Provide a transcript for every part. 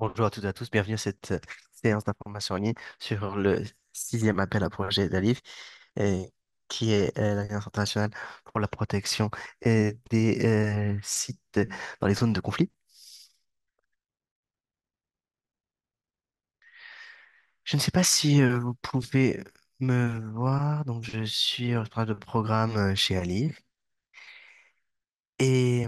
Bonjour à toutes et à tous, bienvenue à cette euh, séance d'information en ligne sur le sixième appel à projet d'ALIF, euh, qui est euh, l'Alliance internationale pour la protection des sites dans les zones de conflit. Je ne sais pas si vous pouvez me voir, donc je suis responsable de programme chez ALIF. Et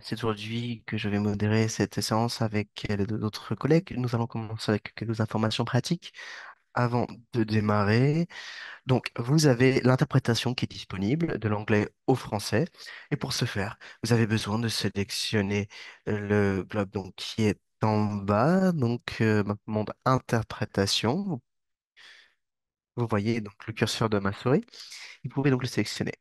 c'est aujourd'hui que je vais modérer cette séance avec euh, d'autres collègues. Nous allons commencer avec quelques informations pratiques avant de démarrer. Donc, vous avez l'interprétation qui est disponible de l'anglais au français. Et pour ce faire, vous avez besoin de sélectionner le globe donc, qui est en bas, donc euh, interprétation. Vous voyez donc le curseur de ma souris. Vous pouvez donc le sélectionner.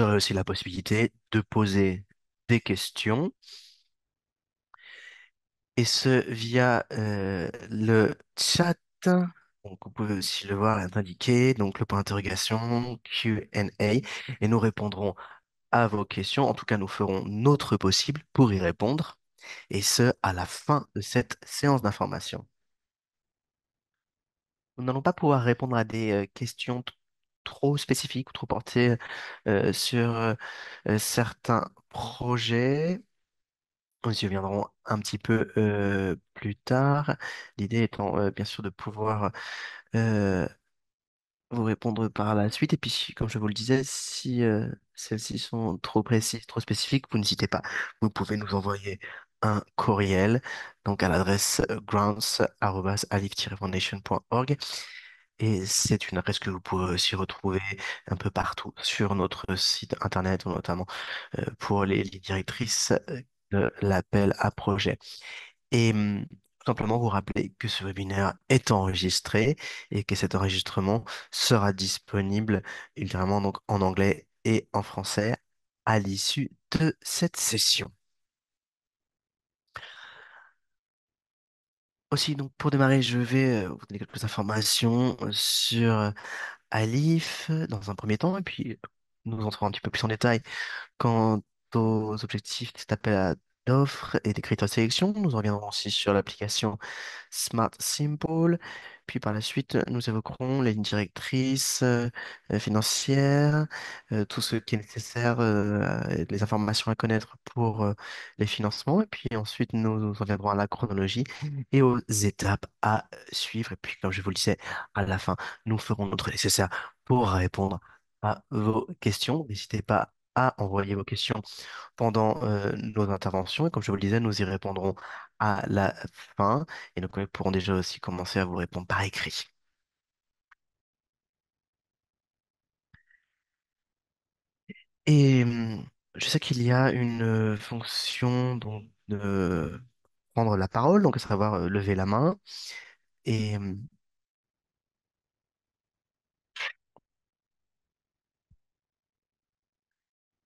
aurez aussi la possibilité de poser des questions. Et ce, via euh, le chat. Donc, vous pouvez aussi le voir indiqué. Donc, le point d'interrogation, Q&A. Et nous répondrons à vos questions. En tout cas, nous ferons notre possible pour y répondre. Et ce, à la fin de cette séance d'information. Nous n'allons pas pouvoir répondre à des euh, questions trop spécifique ou trop porté euh, sur euh, euh, certains projets. Nous y reviendrons un petit peu plus tard. L'idée étant bien sûr de pouvoir vous répondre par la suite. Et puis, comme je vous le disais, si celles-ci sont trop précises, trop spécifiques, vous n'hésitez pas. Vous pouvez nous envoyer un courriel donc à l'adresse grounds.org. foundationorg et c'est une adresse que vous pouvez aussi retrouver un peu partout sur notre site internet, notamment pour les, directrices de l'appel à projet. Et mmh, simplement vous rappeler que ce webinaire est enregistré et que cet enregistrement sera disponible évidemment donc en anglais et en français à l'issue de cette session. Aussi, donc pour démarrer, je vais euh, vous donner quelques informations euh, sur euh, Alif dans un premier temps, et puis nous entrerons un petit peu plus en détail quant aux objectifs de cet appel d'offres et des critères de sélection. Nous reviendrons aussi sur l'application Smart Simple, puis par la suite, nous évoquerons les lignes directrices euh, euh, financières, euh, tout ce qui est nécessaire, les informations à connaître pour les financements. Et puis ensuite, nous, en reviendrons à la chronologie et aux étapes à suivre. Et puis, comme je vous le disais, à la fin, nous ferons notre nécessaire pour répondre à vos questions. N'hésitez pas à envoyer vos questions pendant nos interventions. Et comme je vous le disais, nous y répondrons à la fin. Et nos collègues pourront déjà aussi commencer à vous répondre par écrit. Et mmh, je sais qu'il y a une fonction de prendre la parole, donc à savoir lever la main. Et mmh,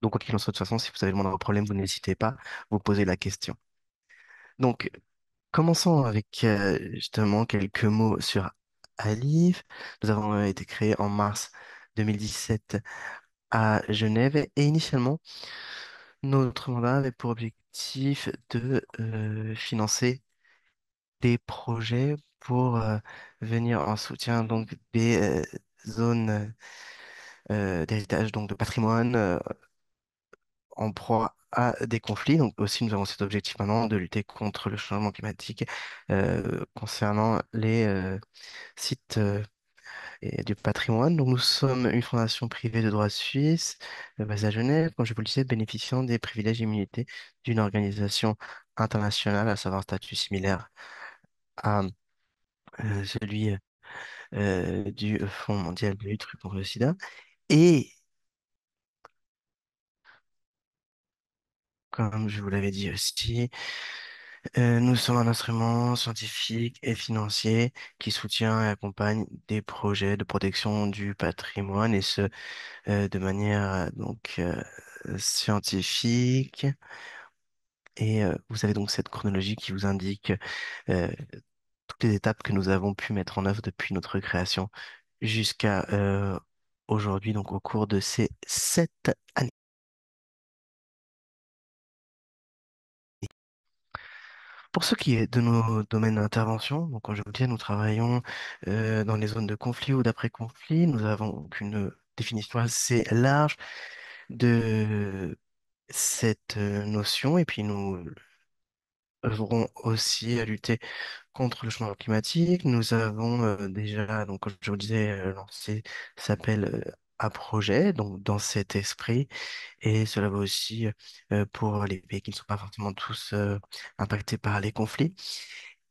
donc, quoi qu'il en soit, de toute façon, si vous avez le moindre problème, vous n'hésitez pas, vous poser la question. Donc, commençons avec euh, justement quelques mots sur Alif. Nous avons euh, été créés en mars 2017 à Genève et initialement, notre mandat avait pour objectif de euh, financer des projets pour venir en soutien donc des zones d'héritage, donc de patrimoine en proie à des conflits. Donc aussi, nous avons cet objectif maintenant de lutter contre le changement climatique euh, concernant les euh, sites euh, et du patrimoine. Donc nous sommes une fondation privée de droit suisse basée à Genève, comme je vous disais, bénéficiant des privilèges et immunités d'une organisation internationale, à savoir un statut similaire à celui du Fonds mondial de lutte contre le sida. Et comme je vous l'avais dit aussi. Euh, nous sommes un instrument scientifique et financier qui soutient et accompagne des projets de protection du patrimoine et ce euh, de manière donc euh, scientifique. Et vous avez donc cette chronologie qui vous indique toutes les étapes que nous avons pu mettre en œuvre depuis notre création jusqu'à aujourd'hui, donc au cours de ces sept années. Pour ce qui est de nos domaines d'intervention, donc quand je vous nous travaillons euh, dans les zones de conflit ou d'après-conflit. Nous avons une euh, définition assez large de cette euh, notion et puis nous œuvrons aussi à lutter contre le changement climatique. Nous avons déjà, donc comme je vous disais, lancé s'appelle à projet, donc dans cet esprit. Et cela va aussi pour les pays qui ne sont pas forcément tous impactés par les conflits.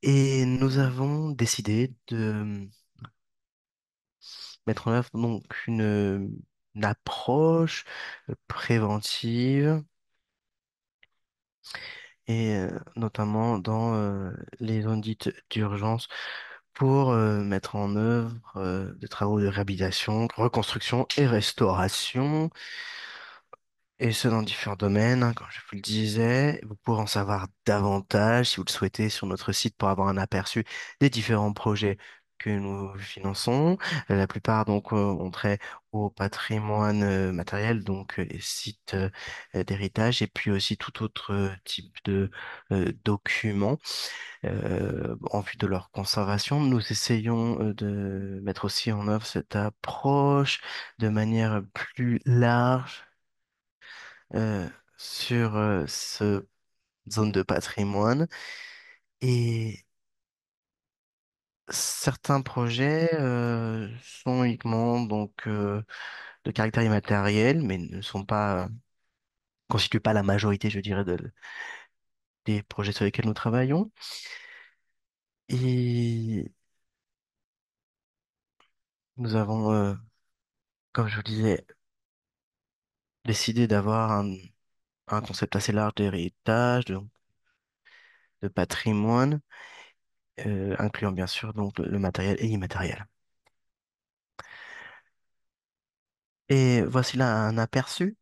Et nous avons décidé de mmh, mettre en œuvre donc une, approche préventive et notamment dans les zones dites d'urgence pour mettre en œuvre des travaux de réhabilitation, reconstruction et restauration, et ce dans différents domaines, hein, comme je vous le disais. Vous pourrez en savoir davantage si vous le souhaitez sur notre site pour avoir un aperçu des différents projets que nous finançons. La plupart donc ont trait au patrimoine matériel, donc les sites d'héritage et puis aussi tout autre type de documents en vue de leur conservation. Nous essayons de mettre aussi en œuvre cette approche de manière plus large sur ce zone de patrimoine et Certains projets euh, sont uniquement donc euh, de caractère immatériel, mais ne sont pas euh, constituent pas la majorité, je dirais, des projets sur lesquels nous travaillons. Et nous avons, comme je vous disais, décidé d'avoir un, concept assez large d'héritage, de patrimoine. Euh, incluant bien sûr donc le matériel et l'immatériel. Et voici là un aperçu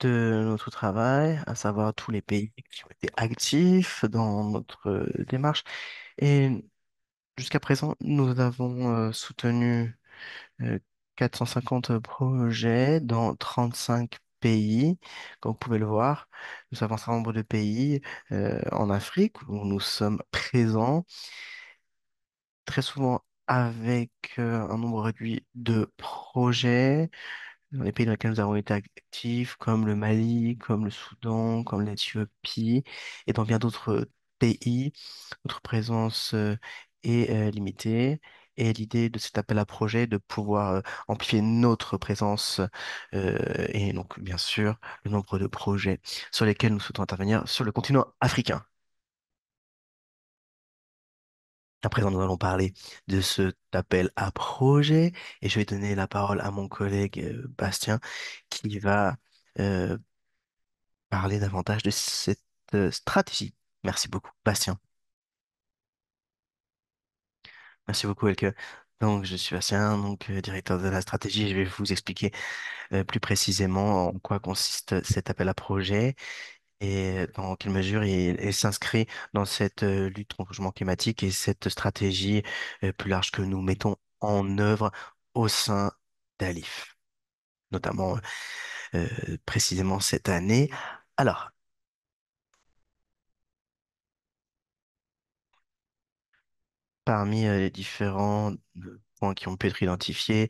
de notre travail, à savoir tous les pays qui ont été actifs dans notre euh, démarche. Et jusqu'à présent, nous avons euh, soutenu 450 projets dans 35 pays pays. Comme vous pouvez le voir, nous avons un certain nombre de pays euh, en Afrique où nous sommes présents, très souvent avec euh, un nombre réduit de projets dans les pays dans lesquels nous avons été actifs, comme le Mali, comme le Soudan, comme l'Éthiopie, et dans bien d'autres euh, pays, notre présence est limitée. Et l'idée de cet appel à projet de pouvoir amplifier notre présence et donc bien sûr le nombre de projets sur lesquels nous souhaitons intervenir sur le continent africain. À présent, nous allons parler de cet appel à projet et je vais donner la parole à mon collègue Bastien qui va parler davantage de cette stratégie. Merci beaucoup, Bastien. Merci beaucoup, Elke. Donc, je suis Bastien, donc euh, directeur de la stratégie. Je vais vous expliquer euh, plus précisément en quoi consiste cet appel à projet et dans quelle mesure il, s'inscrit dans cette euh, lutte contre le changement climatique et cette stratégie plus large que nous mettons en œuvre au sein d'Alif, notamment précisément cette année. Alors, Parmi les différents points qui ont pu être identifiés,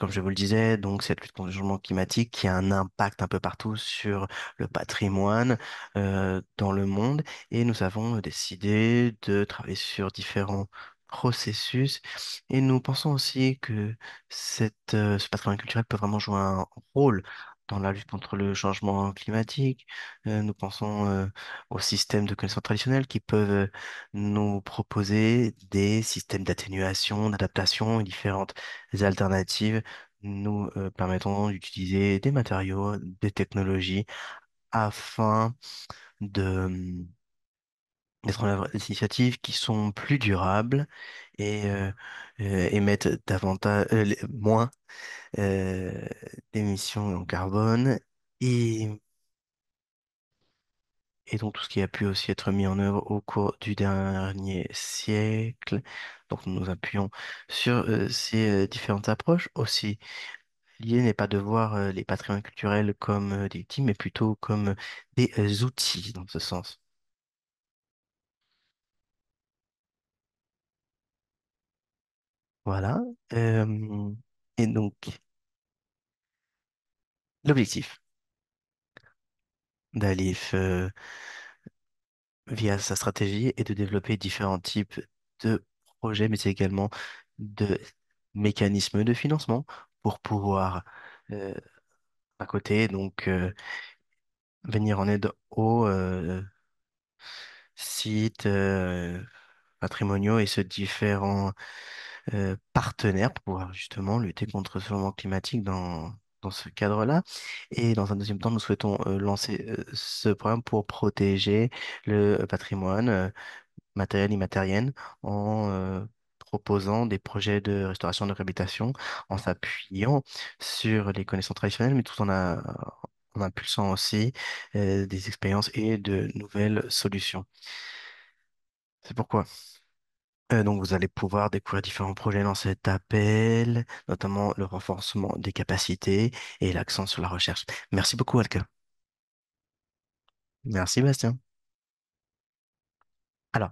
comme je vous le disais, donc cette lutte contre le changement climatique qui a un impact un peu partout sur le patrimoine dans le monde. Et nous avons décidé de travailler sur différents processus. Et nous pensons aussi que cette, ce patrimoine culturel peut vraiment jouer un rôle dans la lutte contre le changement climatique. Euh, nous pensons euh, aux systèmes de connaissances traditionnelles qui peuvent euh, nous proposer des systèmes d'atténuation, d'adaptation différentes alternatives nous permettant d'utiliser des matériaux, des technologies afin de mettre en œuvre des initiatives qui sont plus durables et euh, euh, émettent davantage, euh, moins d'émissions en carbone et, et donc tout ce qui a pu aussi être mis en œuvre au cours du dernier siècle. Donc nous nous appuyons sur ces différentes approches aussi. L'idée n'est pas de voir les patrimoines culturels comme des victimes, mais plutôt comme des outils dans ce sens. Voilà. et donc, l'objectif d'Alif via sa stratégie est de développer différents types de projets, mais également de mécanismes de financement pour pouvoir, à côté, donc, venir en aide aux sites patrimoniaux et ce différents euh, partenaires pour pouvoir justement lutter contre ce changement climatique dans, dans ce cadre-là. Et dans un deuxième temps, nous souhaitons euh, lancer euh, ce programme pour protéger le patrimoine matériel et immatériel en proposant des projets de restauration, de réhabilitation, en s'appuyant sur les connaissances traditionnelles, mais tout en, en impulsant aussi des expériences et de nouvelles solutions. C'est pourquoi euh, donc, vous allez pouvoir découvrir différents projets dans cet appel, notamment le renforcement des capacités et l'accent sur la recherche. Merci beaucoup, Alka. Merci, Bastien. Alors,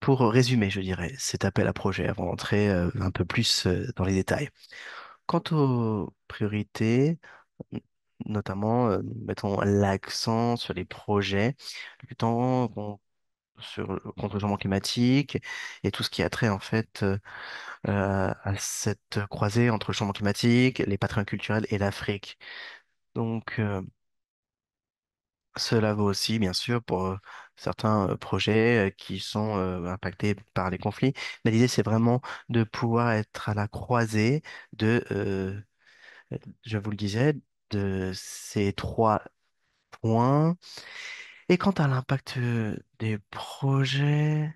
pour résumer, je dirais, cet appel à projet avant d'entrer euh, un peu plus euh, dans les détails. Quant aux priorités, notamment, mettons l'accent sur les projets, le temps qu'on sur, contre le changement climatique et tout ce qui a trait en fait euh, euh, à cette croisée entre le changement climatique, les patrons culturels et l'Afrique. Donc euh, cela vaut aussi bien sûr pour certains projets qui sont impactés par les conflits, mais l'idée c'est vraiment de pouvoir être à la croisée de, je vous le disais, de ces trois points et quant à l'impact des projets,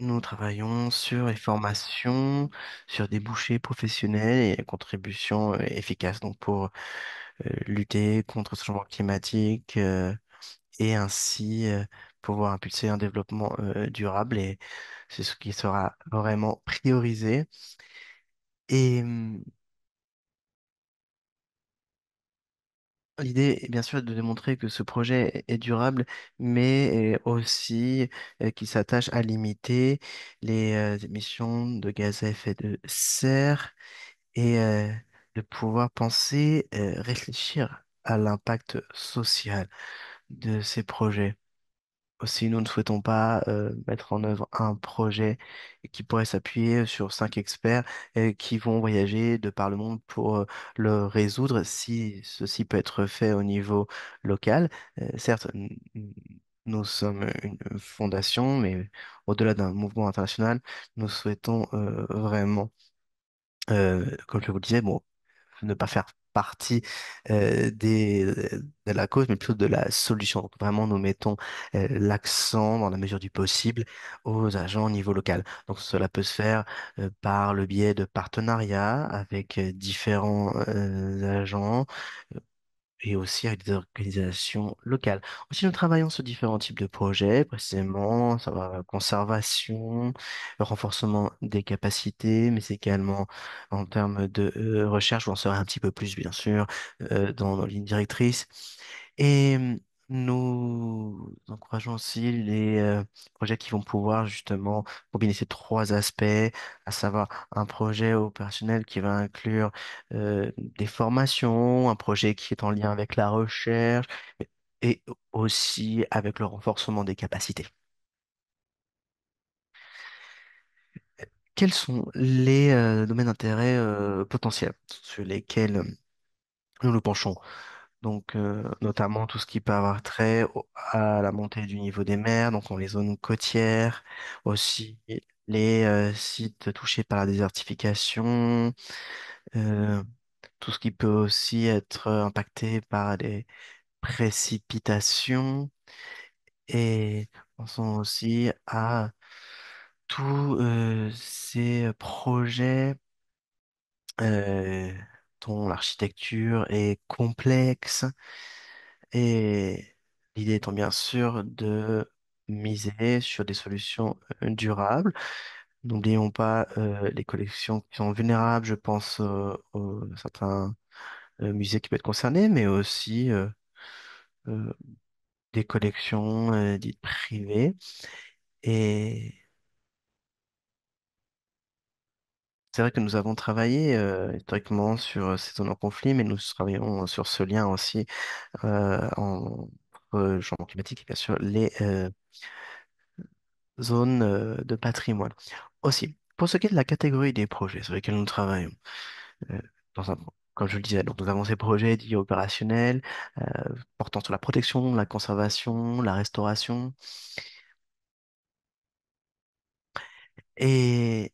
nous travaillons sur les formations, sur des bouchées professionnels et contributions efficaces donc pour lutter contre ce changement climatique et ainsi pouvoir impulser un développement durable. Et c'est ce qui sera vraiment priorisé. Et mmh, L'idée est bien sûr de démontrer que ce projet est durable, mais aussi euh, qu'il s'attache à limiter les euh, émissions de gaz à effet de serre et euh, de pouvoir penser, réfléchir à l'impact social de ces projets si nous ne souhaitons pas euh, mettre en œuvre un projet qui pourrait s'appuyer sur cinq experts euh, qui vont voyager de par le monde pour euh, le résoudre, si ceci peut être fait au niveau local. certes, nous sommes une fondation, mais au-delà d'un mouvement international, nous souhaitons vraiment, comme je vous le disais, bon, ne pas faire partie de la cause, mais plutôt de la solution. Donc vraiment, nous mettons l'accent dans la mesure du possible aux agents au niveau local. Donc cela peut se faire par le biais de partenariats avec différents agents et aussi avec des organisations locales. Aussi, nous travaillons sur différents types de projets, précisément, ça va conservation, renforcement des capacités, mais également en termes de euh, recherche, où on sera un petit peu plus, bien sûr, euh, dans nos lignes directrices. Et nous encourageons aussi les euh, projets qui vont pouvoir justement combiner ces trois aspects, à savoir un projet opérationnel qui va inclure euh, des formations, un projet qui est en lien avec la recherche et aussi avec le renforcement des capacités. Quels sont les euh, domaines d'intérêt potentiels sur lesquels nous nous penchons? Donc, euh, notamment tout ce qui peut avoir trait à la montée du niveau des mers, donc dans les zones côtières, aussi les euh, sites touchés par la désertification, euh, tout ce qui peut aussi être impacté par des précipitations. Et pensons aussi à tous ces projets l'architecture est complexe et l'idée étant bien sûr de miser sur des solutions durables. N'oublions pas les collections qui sont vulnérables, je pense à aux certains musées qui peuvent être concernés, mais aussi des collections dites privées. Et C'est vrai que nous avons travaillé historiquement sur ces zones en conflit, mais nous travaillons sur ce lien aussi entre en, changement climatique et bien sûr les zones de patrimoine. Aussi, pour ce qui est de la catégorie des projets sur lesquels nous travaillons, comme je le disais, donc nous avons ces projets dits opérationnels portant sur la protection, la conservation, la restauration. Et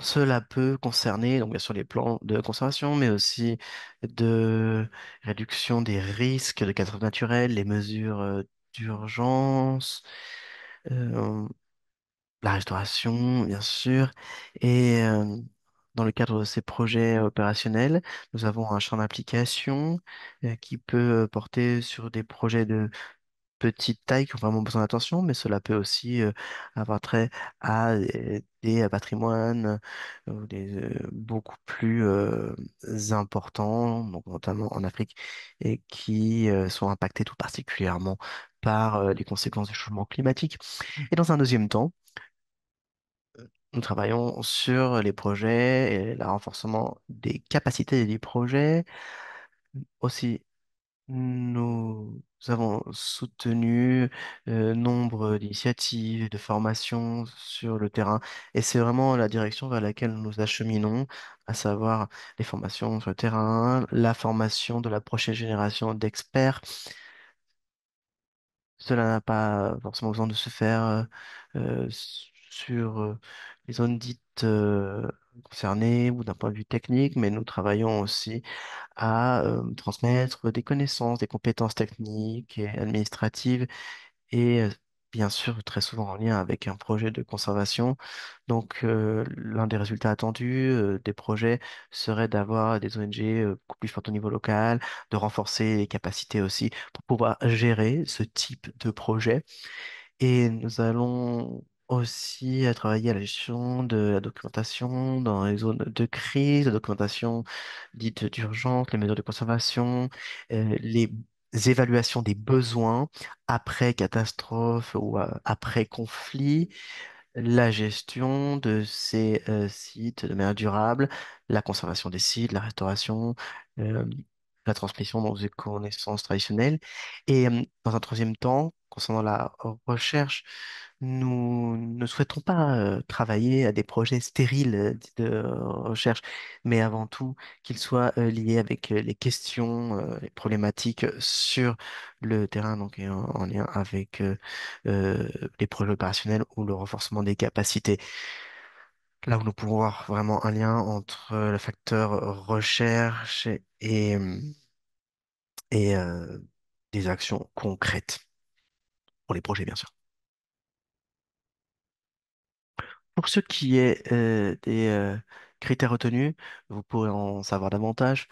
cela peut concerner, bien sûr, les plans de conservation, mais aussi de réduction des risques de catastrophes naturelles, les mesures euh, d'urgence, euh, la restauration, bien sûr. Et euh, dans le cadre de ces projets opérationnels, nous avons un champ d'application qui peut porter sur des projets de petite taille qui ont vraiment besoin d'attention, mais cela peut aussi euh, avoir trait à des patrimoines euh, euh, beaucoup plus importants, notamment en Afrique, et qui sont impactés tout particulièrement par les conséquences du changement climatique. Et dans un deuxième temps, nous travaillons sur les projets et le renforcement des capacités des projets, aussi nous avons soutenu euh, nombre d'initiatives et de formations sur le terrain, et c'est vraiment la direction vers laquelle nous nous acheminons, à savoir les formations sur le terrain, la formation de la prochaine génération d'experts. Cela n'a pas forcément besoin de se faire euh, euh, sur les zones dites concernés ou d'un point de vue technique, mais nous travaillons aussi à euh, transmettre des connaissances, des compétences techniques et administratives et euh, bien sûr très souvent en lien avec un projet de conservation. Donc euh, l'un des résultats attendus des projets serait d'avoir des ONG plus fortes au niveau local, de renforcer les capacités aussi pour pouvoir gérer ce type de projet. Et nous allons aussi à travailler à la gestion de la documentation dans les zones de crise, la documentation dite d'urgence, les mesures de conservation, euh, les évaluations des besoins après catastrophe ou euh, après conflit, la gestion de ces euh, sites de manière durable, la conservation des sites, la restauration, transmission dans des connaissances traditionnelles. Et dans un troisième temps, concernant la recherche, nous ne souhaitons pas travailler à des projets stériles de, recherche, mais avant tout qu'ils soient liés avec les questions, les problématiques sur le terrain, donc en lien avec les projets opérationnels ou le renforcement des capacités là où nous pouvons voir vraiment un lien entre le facteur recherche et, des actions concrètes pour les projets, bien sûr. Pour ce qui est des critères retenus, vous pourrez en savoir davantage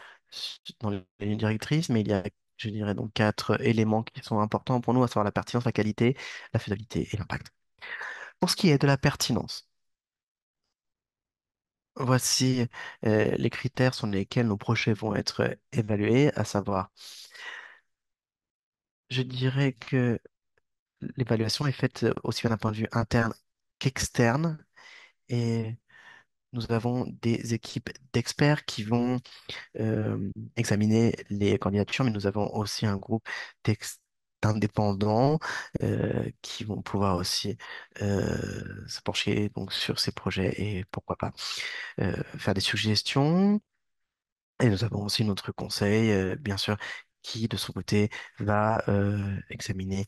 dans les lignes directrices, mais il y a, je dirais, donc quatre éléments qui sont importants pour nous, à savoir la pertinence, la qualité, la faisabilité et l'impact. Pour ce qui est de la pertinence, Voici euh, les critères sur lesquels nos projets vont être euh, évalués, à savoir, je dirais que l'évaluation est faite euh, aussi bien d'un point de vue interne qu'externe et nous avons des équipes d'experts qui vont examiner les candidatures, mais nous avons aussi un groupe d'experts indépendants euh, qui vont pouvoir aussi euh, se pencher donc sur ces projets et pourquoi pas euh, faire des suggestions. Et nous avons aussi notre conseil, bien sûr, qui de son côté va examiner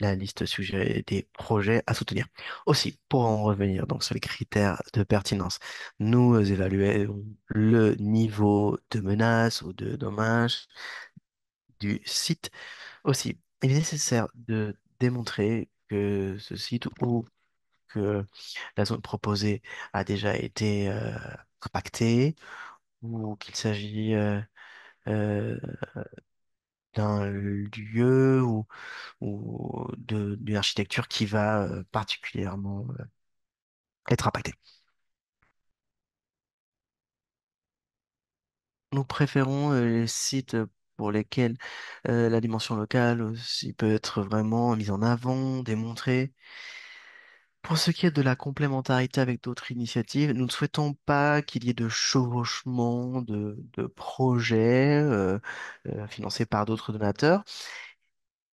la liste suggérée des projets à soutenir. Aussi, pour en revenir donc sur les critères de pertinence, nous évaluons le niveau de menace ou de dommage du site aussi, il est nécessaire de démontrer que ce site ou que la zone proposée a déjà été euh, impactée ou qu'il s'agit euh, euh, d'un lieu ou, d'une architecture qui va particulièrement être impactée. Nous préférons les sites pour lesquelles euh, la dimension locale aussi peut être vraiment mise en avant, démontrée. Pour ce qui est de la complémentarité avec d'autres initiatives, nous ne souhaitons pas qu'il y ait de chevauchement de, projets euh, euh, financés par d'autres donateurs.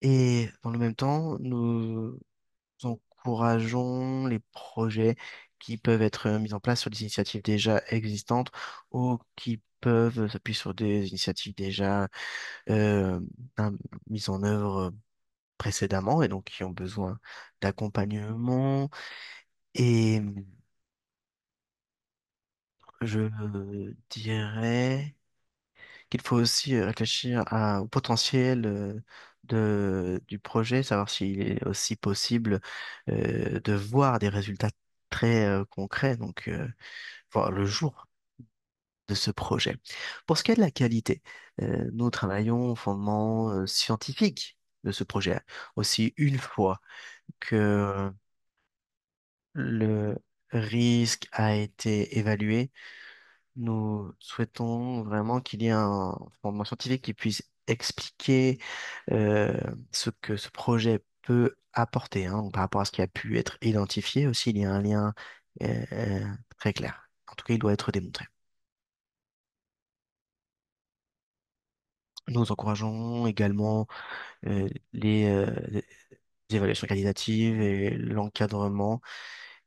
Et dans le même temps, nous encourageons les projets qui peuvent être mis en place sur des initiatives déjà existantes ou qui peuvent euh, s'appuyer sur des initiatives déjà euh, mises en œuvre euh, précédemment et donc qui ont besoin d'accompagnement. Et mmh, je dirais qu'il faut aussi réfléchir au potentiel de, du projet, savoir s'il est aussi possible de voir des résultats très concrets, donc voir le jour de ce projet. Pour ce qui est de la qualité, euh, nous travaillons au fondement euh, scientifique de ce projet. Aussi, une fois que le risque a été évalué, nous souhaitons vraiment qu'il y ait un fondement scientifique qui puisse expliquer euh, ce que ce projet peut apporter hein, par rapport à ce qui a pu être identifié. Aussi, il y a un lien très clair. En tout cas, il doit être démontré. Nous encourageons également euh, euh, les, évaluations qualitatives et l'encadrement.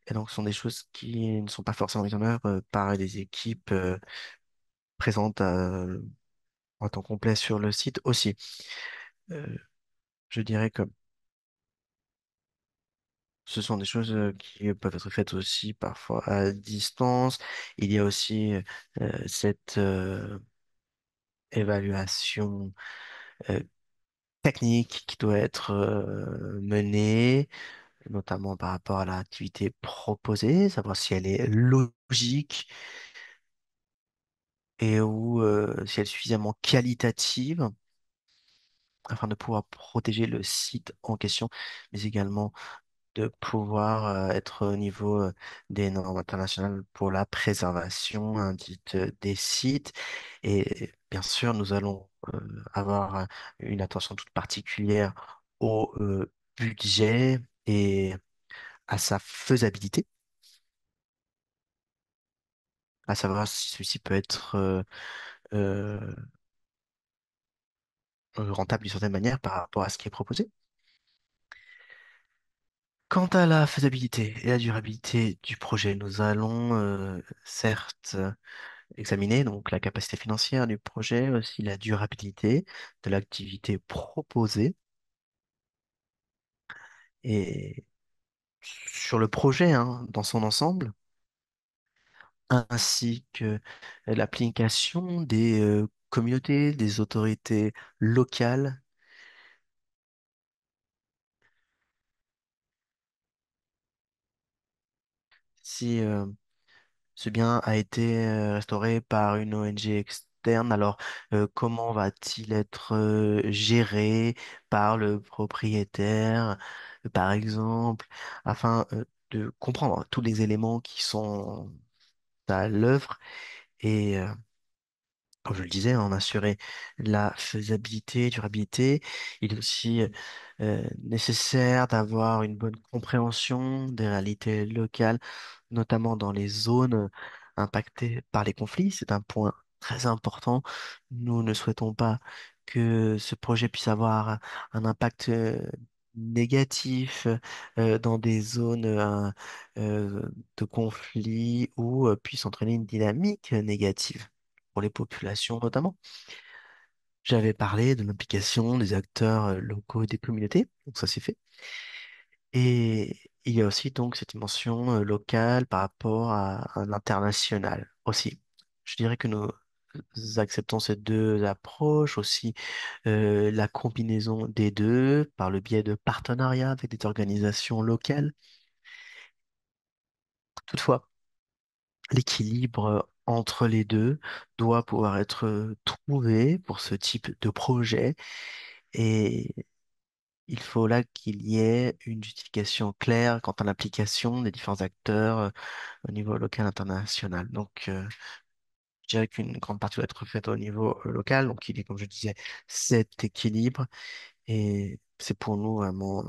Et donc, ce sont des choses qui ne sont pas forcément mises en œuvre euh, par des équipes présentes en temps complet sur le site aussi. je dirais que ce sont des choses qui peuvent être faites aussi parfois à distance. Il y a aussi cette évaluation euh, technique qui doit être euh, menée, notamment par rapport à l'activité proposée, savoir si elle est logique et ou euh, si elle est suffisamment qualitative afin de pouvoir protéger le site en question, mais également de pouvoir être au niveau des normes internationales pour la préservation hein, des sites et Bien sûr, nous allons euh, avoir euh, une attention toute particulière au euh, budget et à sa faisabilité, à savoir si celui-ci peut être rentable d'une certaine manière par rapport à ce qui est proposé. Quant à la faisabilité et la durabilité du projet, nous allons certes examiner donc la capacité financière du projet, aussi la durabilité de l'activité proposée. Et sur le projet hein, dans son ensemble, ainsi que l'application des euh, communautés, des autorités locales. Si euh, ce bien a été euh, restauré par une ONG externe. Alors, euh, comment va-t-il être euh, géré par le propriétaire, par exemple, afin de comprendre tous les éléments qui sont à l'œuvre et comme je le disais, en assurer la faisabilité, durabilité. Il est aussi nécessaire d'avoir une bonne compréhension des réalités locales notamment dans les zones impactées par les conflits. C'est un point très important. Nous ne souhaitons pas que ce projet puisse avoir un impact euh, négatif euh, dans des zones euh, de conflit ou puisse entraîner une dynamique négative pour les populations notamment. J'avais parlé de l'implication des acteurs locaux et des communautés, donc ça s'est fait. Et il y a aussi donc cette dimension locale par rapport à, l'international aussi. Je dirais que nous acceptons ces deux approches, aussi la combinaison des deux par le biais de partenariats avec des organisations locales. Toutefois, l'équilibre entre les deux doit pouvoir être trouvé pour ce type de projet et il faut là qu'il y ait une justification claire quant à l'application des différents acteurs euh, au niveau local, international. Donc, euh, je dirais qu'une grande partie doit être faite au niveau euh, local. Donc, il y a, comme je disais, cet équilibre. Et c'est pour nous vraiment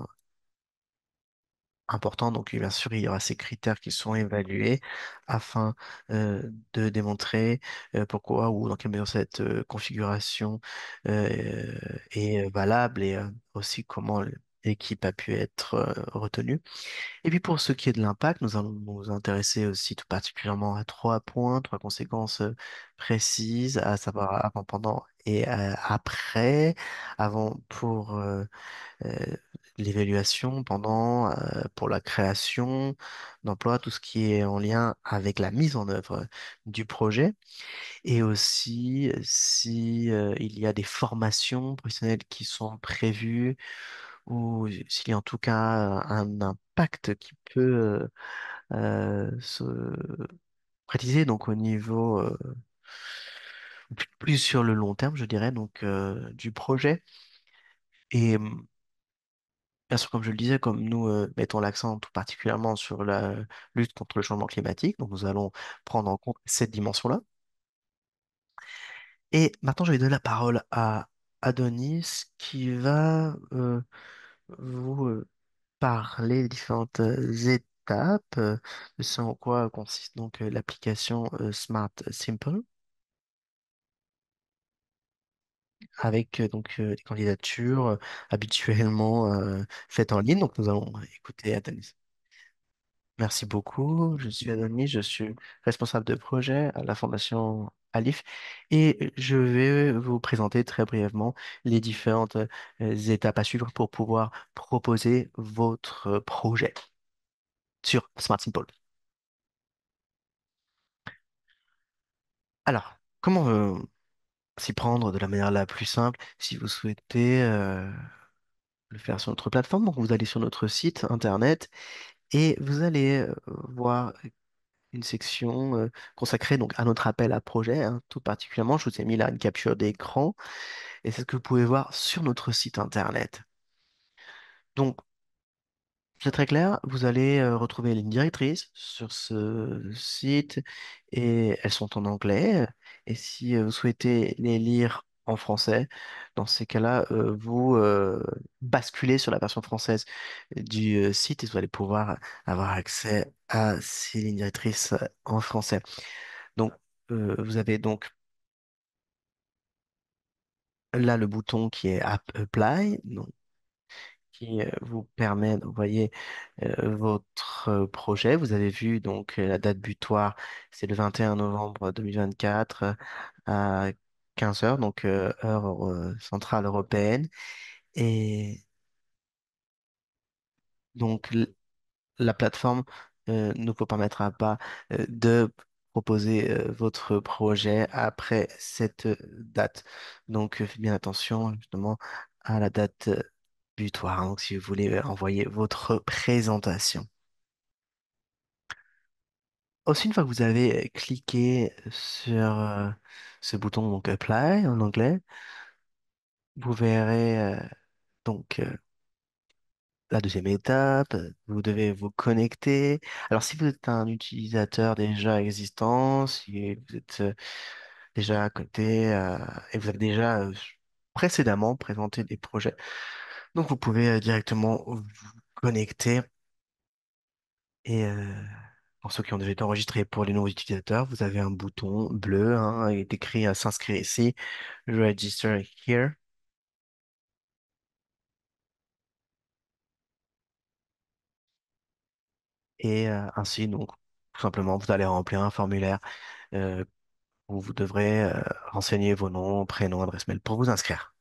important. Donc, bien sûr, il y aura ces critères qui sont évalués afin de démontrer pourquoi ou dans quelle mesure cette configuration est valable et aussi comment l'équipe a pu être retenue. Et puis, pour ce qui est de l'impact, nous allons nous intéresser aussi tout particulièrement à trois points, trois conséquences précises, à savoir avant, pendant et après, avant pour l'évaluation, pendant, euh, pour la création d'emplois, tout ce qui est en lien avec la mise en œuvre du projet. Et aussi, si euh, il y a des formations professionnelles qui sont prévues ou s'il y a en tout cas euh, un impact qui peut se pratiquer, donc au niveau plus sur le long terme, je dirais, donc du projet. Et Bien sûr, comme je le disais, comme nous euh, mettons l'accent tout particulièrement sur la euh, lutte contre le changement climatique, donc nous allons prendre en compte cette dimension-là. Et maintenant, je vais donner la parole à Adonis qui va euh, vous parler des différentes étapes de ce en quoi consiste donc l'application Smart Simple. avec euh, donc euh, candidatures euh, habituellement faites en ligne. Donc nous allons écouter Adonis. Merci beaucoup. Je suis Adonis, je suis responsable de projet à la Fondation Alif et je vais vous présenter très brièvement les différentes étapes à suivre pour pouvoir proposer votre projet sur Smart Simple. Alors, comment s'y prendre de la manière la plus simple si vous souhaitez euh, le faire sur notre plateforme. Donc vous allez sur notre site internet et vous allez euh, voir une section euh, consacrée donc à notre appel à projet, hein, tout particulièrement. Je vous ai mis là une capture d'écran et c'est ce que vous pouvez voir sur notre site internet. Donc c'est très clair, vous allez euh, retrouver les lignes directrices sur ce site et elles sont en anglais. Et si euh, vous souhaitez les lire en français, dans ces cas-là, euh, vous basculez sur la version française du site et vous allez pouvoir avoir accès à ces lignes directrices en français. Donc, vous avez donc là le bouton qui est Apply, qui euh, vous permet d'envoyer euh, votre euh, projet. Vous avez vu donc la date butoir, c'est le 21 novembre 2024 à 15h, donc heure centrale européenne. Et donc la plateforme ne vous permettra pas de proposer votre projet après cette date. Donc faites bien attention justement à la date butoir, donc hein, si vous voulez euh, envoyer votre présentation. Aussi, une fois que vous avez euh, cliqué sur euh, ce bouton donc Apply en anglais, vous verrez donc la deuxième étape, vous devez vous connecter. Alors, si vous êtes un utilisateur déjà existant, si vous êtes déjà à côté et vous avez déjà précédemment présenté des projets, donc vous pouvez euh, directement vous connecter. Et euh, pour ceux qui ont déjà été enregistrés pour les nouveaux utilisateurs, vous avez un bouton bleu, hein, il est écrit à euh, s'inscrire ici, Register here. Et ainsi, donc, tout simplement, vous allez remplir un formulaire où vous devrez renseigner vos noms, prénoms, adresse mail pour vous inscrire.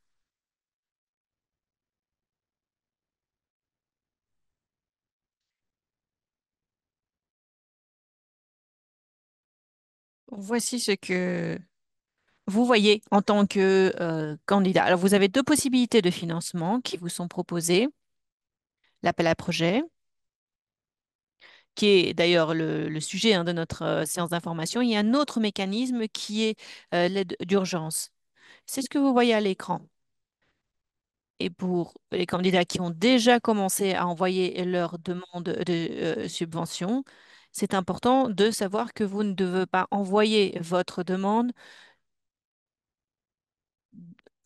Voici ce que vous voyez en tant que euh, candidat. Alors, vous avez deux possibilités de financement qui vous sont proposées. L'appel à projet, qui est d'ailleurs le, sujet hein, de notre euh, séance d'information, Il y a un autre mécanisme qui est euh, l'aide d'urgence. C'est ce que vous voyez à l'écran. Et pour les candidats qui ont déjà commencé à envoyer leur demande de subvention, c'est important de savoir que vous ne devez pas envoyer votre demande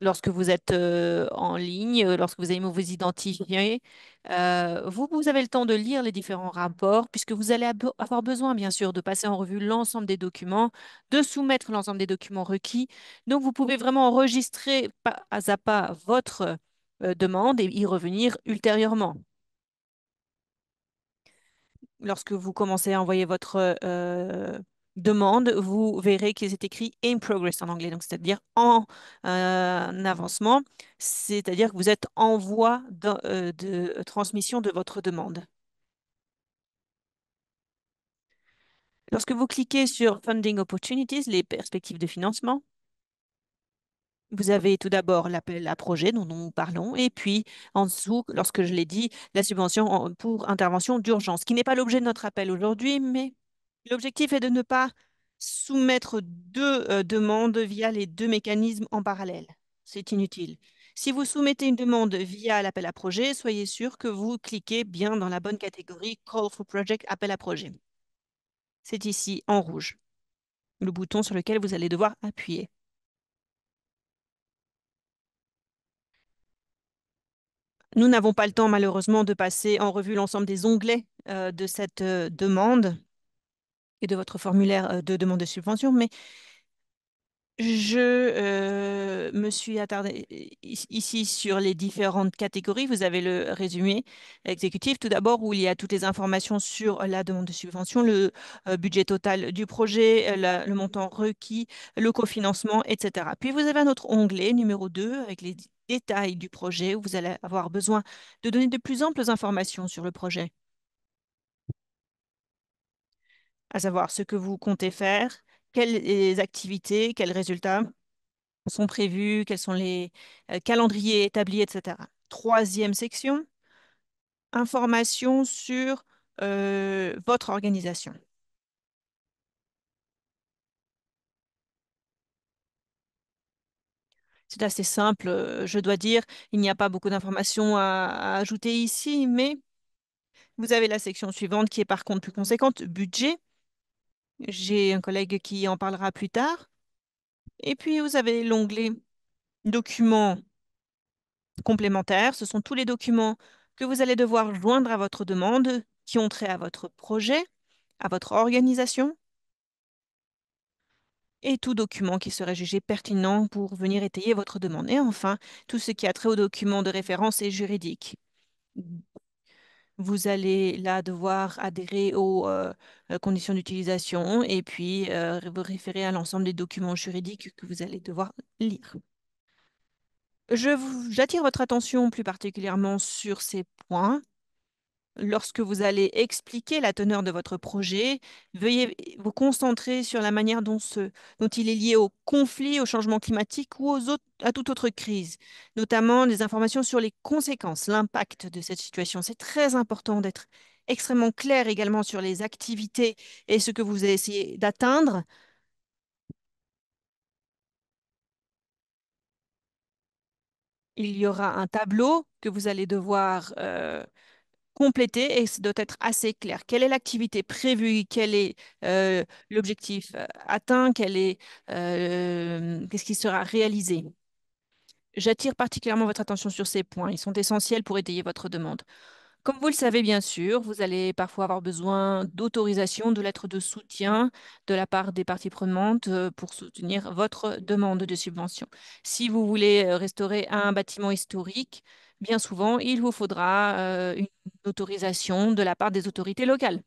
lorsque vous êtes euh, en ligne, euh, lorsque vous avez vous identifier, euh, vous, avez le temps de lire les différents rapports, puisque vous allez avoir besoin, bien sûr, de passer en revue l'ensemble des documents, de soumettre l'ensemble des documents requis. Donc, vous pouvez vraiment enregistrer pas à pas votre demande et y revenir ultérieurement lorsque vous commencez à envoyer votre euh, demande, vous verrez qu'il est écrit in progress en anglais, donc c'est-à-dire en euh, avancement, c'est-à-dire que vous êtes en voie euh, de transmission de votre demande. Lorsque vous cliquez sur Funding Opportunities, les perspectives de financement, vous avez tout d'abord l'appel à projet dont nous parlons, et puis en dessous, lorsque je l'ai dit, la subvention pour intervention d'urgence, qui n'est pas l'objet de notre appel aujourd'hui, mais l'objectif est de ne pas soumettre deux euh, demandes via les deux mécanismes en parallèle. C'est inutile. Si vous soumettez une demande via l'appel à projet, soyez sûr que vous cliquez bien dans la bonne catégorie Call for Project, appel à projet. C'est ici en rouge, le bouton sur lequel vous allez devoir appuyer. Nous n'avons pas le temps malheureusement de passer en revue l'ensemble des onglets euh, de cette euh, demande et de votre formulaire euh, de demande de subvention, mais je euh, me suis attardée ici sur les différentes catégories. Vous avez le résumé exécutif, tout d'abord, où il y a toutes les informations sur la demande de subvention, le euh, budget total du projet, euh, le montant requis, le cofinancement, etc. Puis vous avez un autre onglet, numéro 2, avec les détails du projet, où vous allez avoir besoin de donner de plus amples informations sur le projet, à savoir ce que vous comptez faire, quelles activités, quels résultats sont prévus, quels sont les euh, calendriers établis, etc. Troisième section, informations sur euh, votre organisation. C'est assez simple, euh, je dois dire, il n'y a pas beaucoup d'informations à ajouter ici, mais vous avez la section suivante qui est par contre plus conséquente, budget. J'ai un collègue qui en parlera plus tard. Et puis, vous avez l'onglet Documents complémentaires. Ce sont tous les documents que vous allez devoir joindre à votre demande qui ont trait à votre projet, à votre organisation et tout document qui serait jugé pertinent pour venir étayer votre demande. Et enfin, tout ce qui a trait aux documents de référence et juridiques vous allez là devoir adhérer aux euh, euh, conditions d'utilisation et puis euh, vous référer à l'ensemble des documents juridiques que vous allez devoir lire. J'attire votre attention plus particulièrement sur ces points lorsque vous allez expliquer la teneur de votre projet, veuillez vous concentrer sur la manière dont, il est lié au conflit, au changement climatique ou à toute autre crise, notamment des informations sur les conséquences, l'impact de cette situation. C'est très important d'être extrêmement clair également sur les activités et ce que vous essayez d'atteindre. Il y aura un tableau que vous allez devoir euh, compléter et ça doit être assez clair. Quelle est l'activité prévue Quel est euh, l'objectif euh, atteint est euh, qu'est-ce qui sera réalisé J'attire particulièrement votre attention sur ces points. Ils sont essentiels pour étayer votre demande. Comme vous le savez bien sûr, vous allez parfois avoir besoin d'autorisation, de lettres de soutien de la part des parties prenantes pour soutenir votre demande de subvention. Si vous voulez restaurer un bâtiment historique, bien souvent, il vous faudra euh, une autorisation de la part des autorités locales.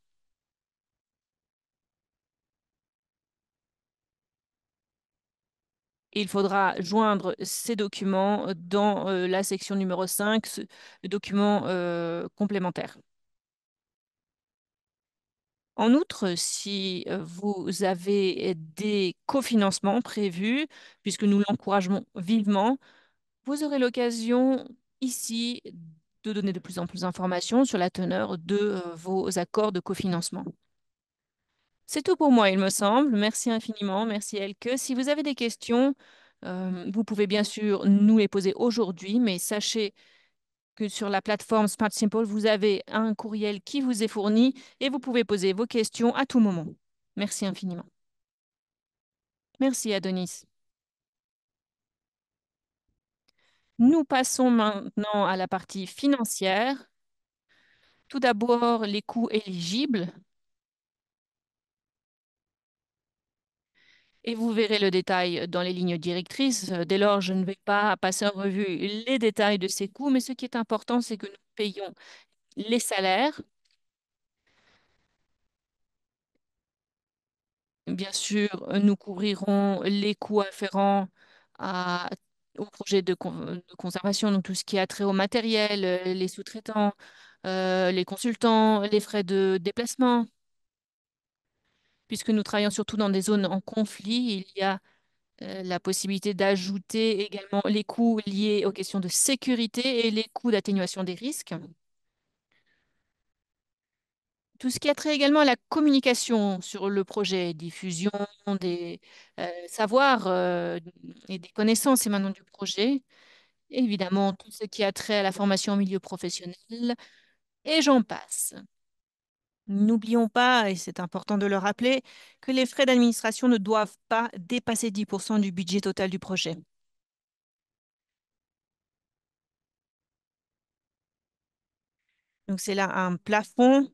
Il faudra joindre ces documents dans euh, la section numéro 5, documents euh, complémentaires. En outre, si vous avez des cofinancements prévus, puisque nous l'encourageons vivement, vous aurez l'occasion ici de donner de plus en plus d'informations sur la teneur de euh, vos accords de cofinancement. C'est tout pour moi, il me semble. Merci infiniment. Merci, Elke. Si vous avez des questions, euh, vous pouvez bien sûr nous les poser aujourd'hui, mais sachez que sur la plateforme Smart Simple, vous avez un courriel qui vous est fourni et vous pouvez poser vos questions à tout moment. Merci infiniment. Merci, Adonis. Nous passons maintenant à la partie financière. Tout d'abord, les coûts éligibles. Et vous verrez le détail dans les lignes directrices. Dès lors, je ne vais pas passer en revue les détails de ces coûts, mais ce qui est important, c'est que nous payons les salaires, Bien sûr, nous couvrirons les coûts afférents à au projets euh, de, conservation, donc tout ce qui a trait au matériel, euh, les sous-traitants, euh, les consultants, les frais de déplacement. Puisque nous travaillons surtout dans des zones en conflit, il y a la possibilité d'ajouter également les coûts liés aux questions de sécurité et les coûts d'atténuation des risques. Tout ce qui a trait également à la communication sur le projet, diffusion des euh, savoirs euh, et des connaissances émanant du projet, évidemment tout ce qui a trait à la formation au milieu professionnel, et j'en passe. N'oublions pas, et c'est important de le rappeler, que les frais d'administration ne doivent pas dépasser 10% du budget total du projet. Donc c'est là un plafond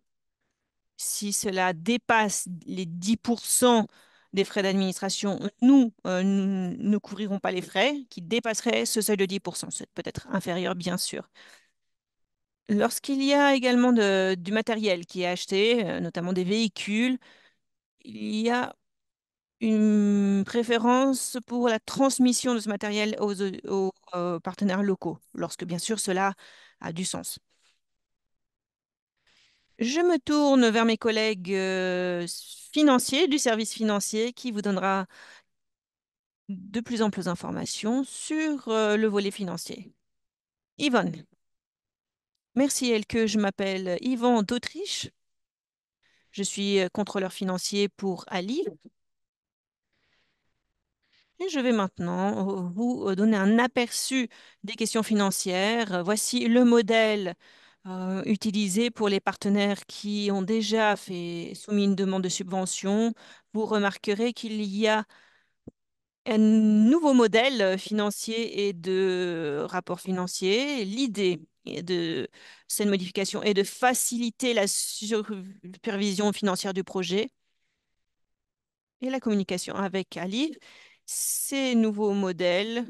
si cela dépasse les 10% des frais d'administration, nous, euh, ne couvrirons pas les frais qui dépasseraient ce seuil de 10%. C'est peut-être inférieur, bien sûr. Lorsqu'il y a également du matériel qui est acheté, euh, notamment des véhicules, il y a une préférence pour la transmission de ce matériel aux euh, partenaires locaux, lorsque bien sûr cela a du sens. Je me tourne vers mes collègues euh, financiers du service financier qui vous donnera de plus en plus d'informations sur euh, le volet financier. Yvonne. Merci Elke, je m'appelle Yvonne d'Autriche. Je suis euh, contrôleur financier pour Ali. Et je vais maintenant vous donner un aperçu des questions financières. Voici le modèle utilisés euh, utilisé pour les partenaires qui ont déjà fait, soumis une demande de subvention, vous remarquerez qu'il y a un nouveau modèle euh, financier et de rapport financier. L'idée de cette modification est de faciliter la supervision financière du projet et la communication avec Alive. Ces nouveaux modèles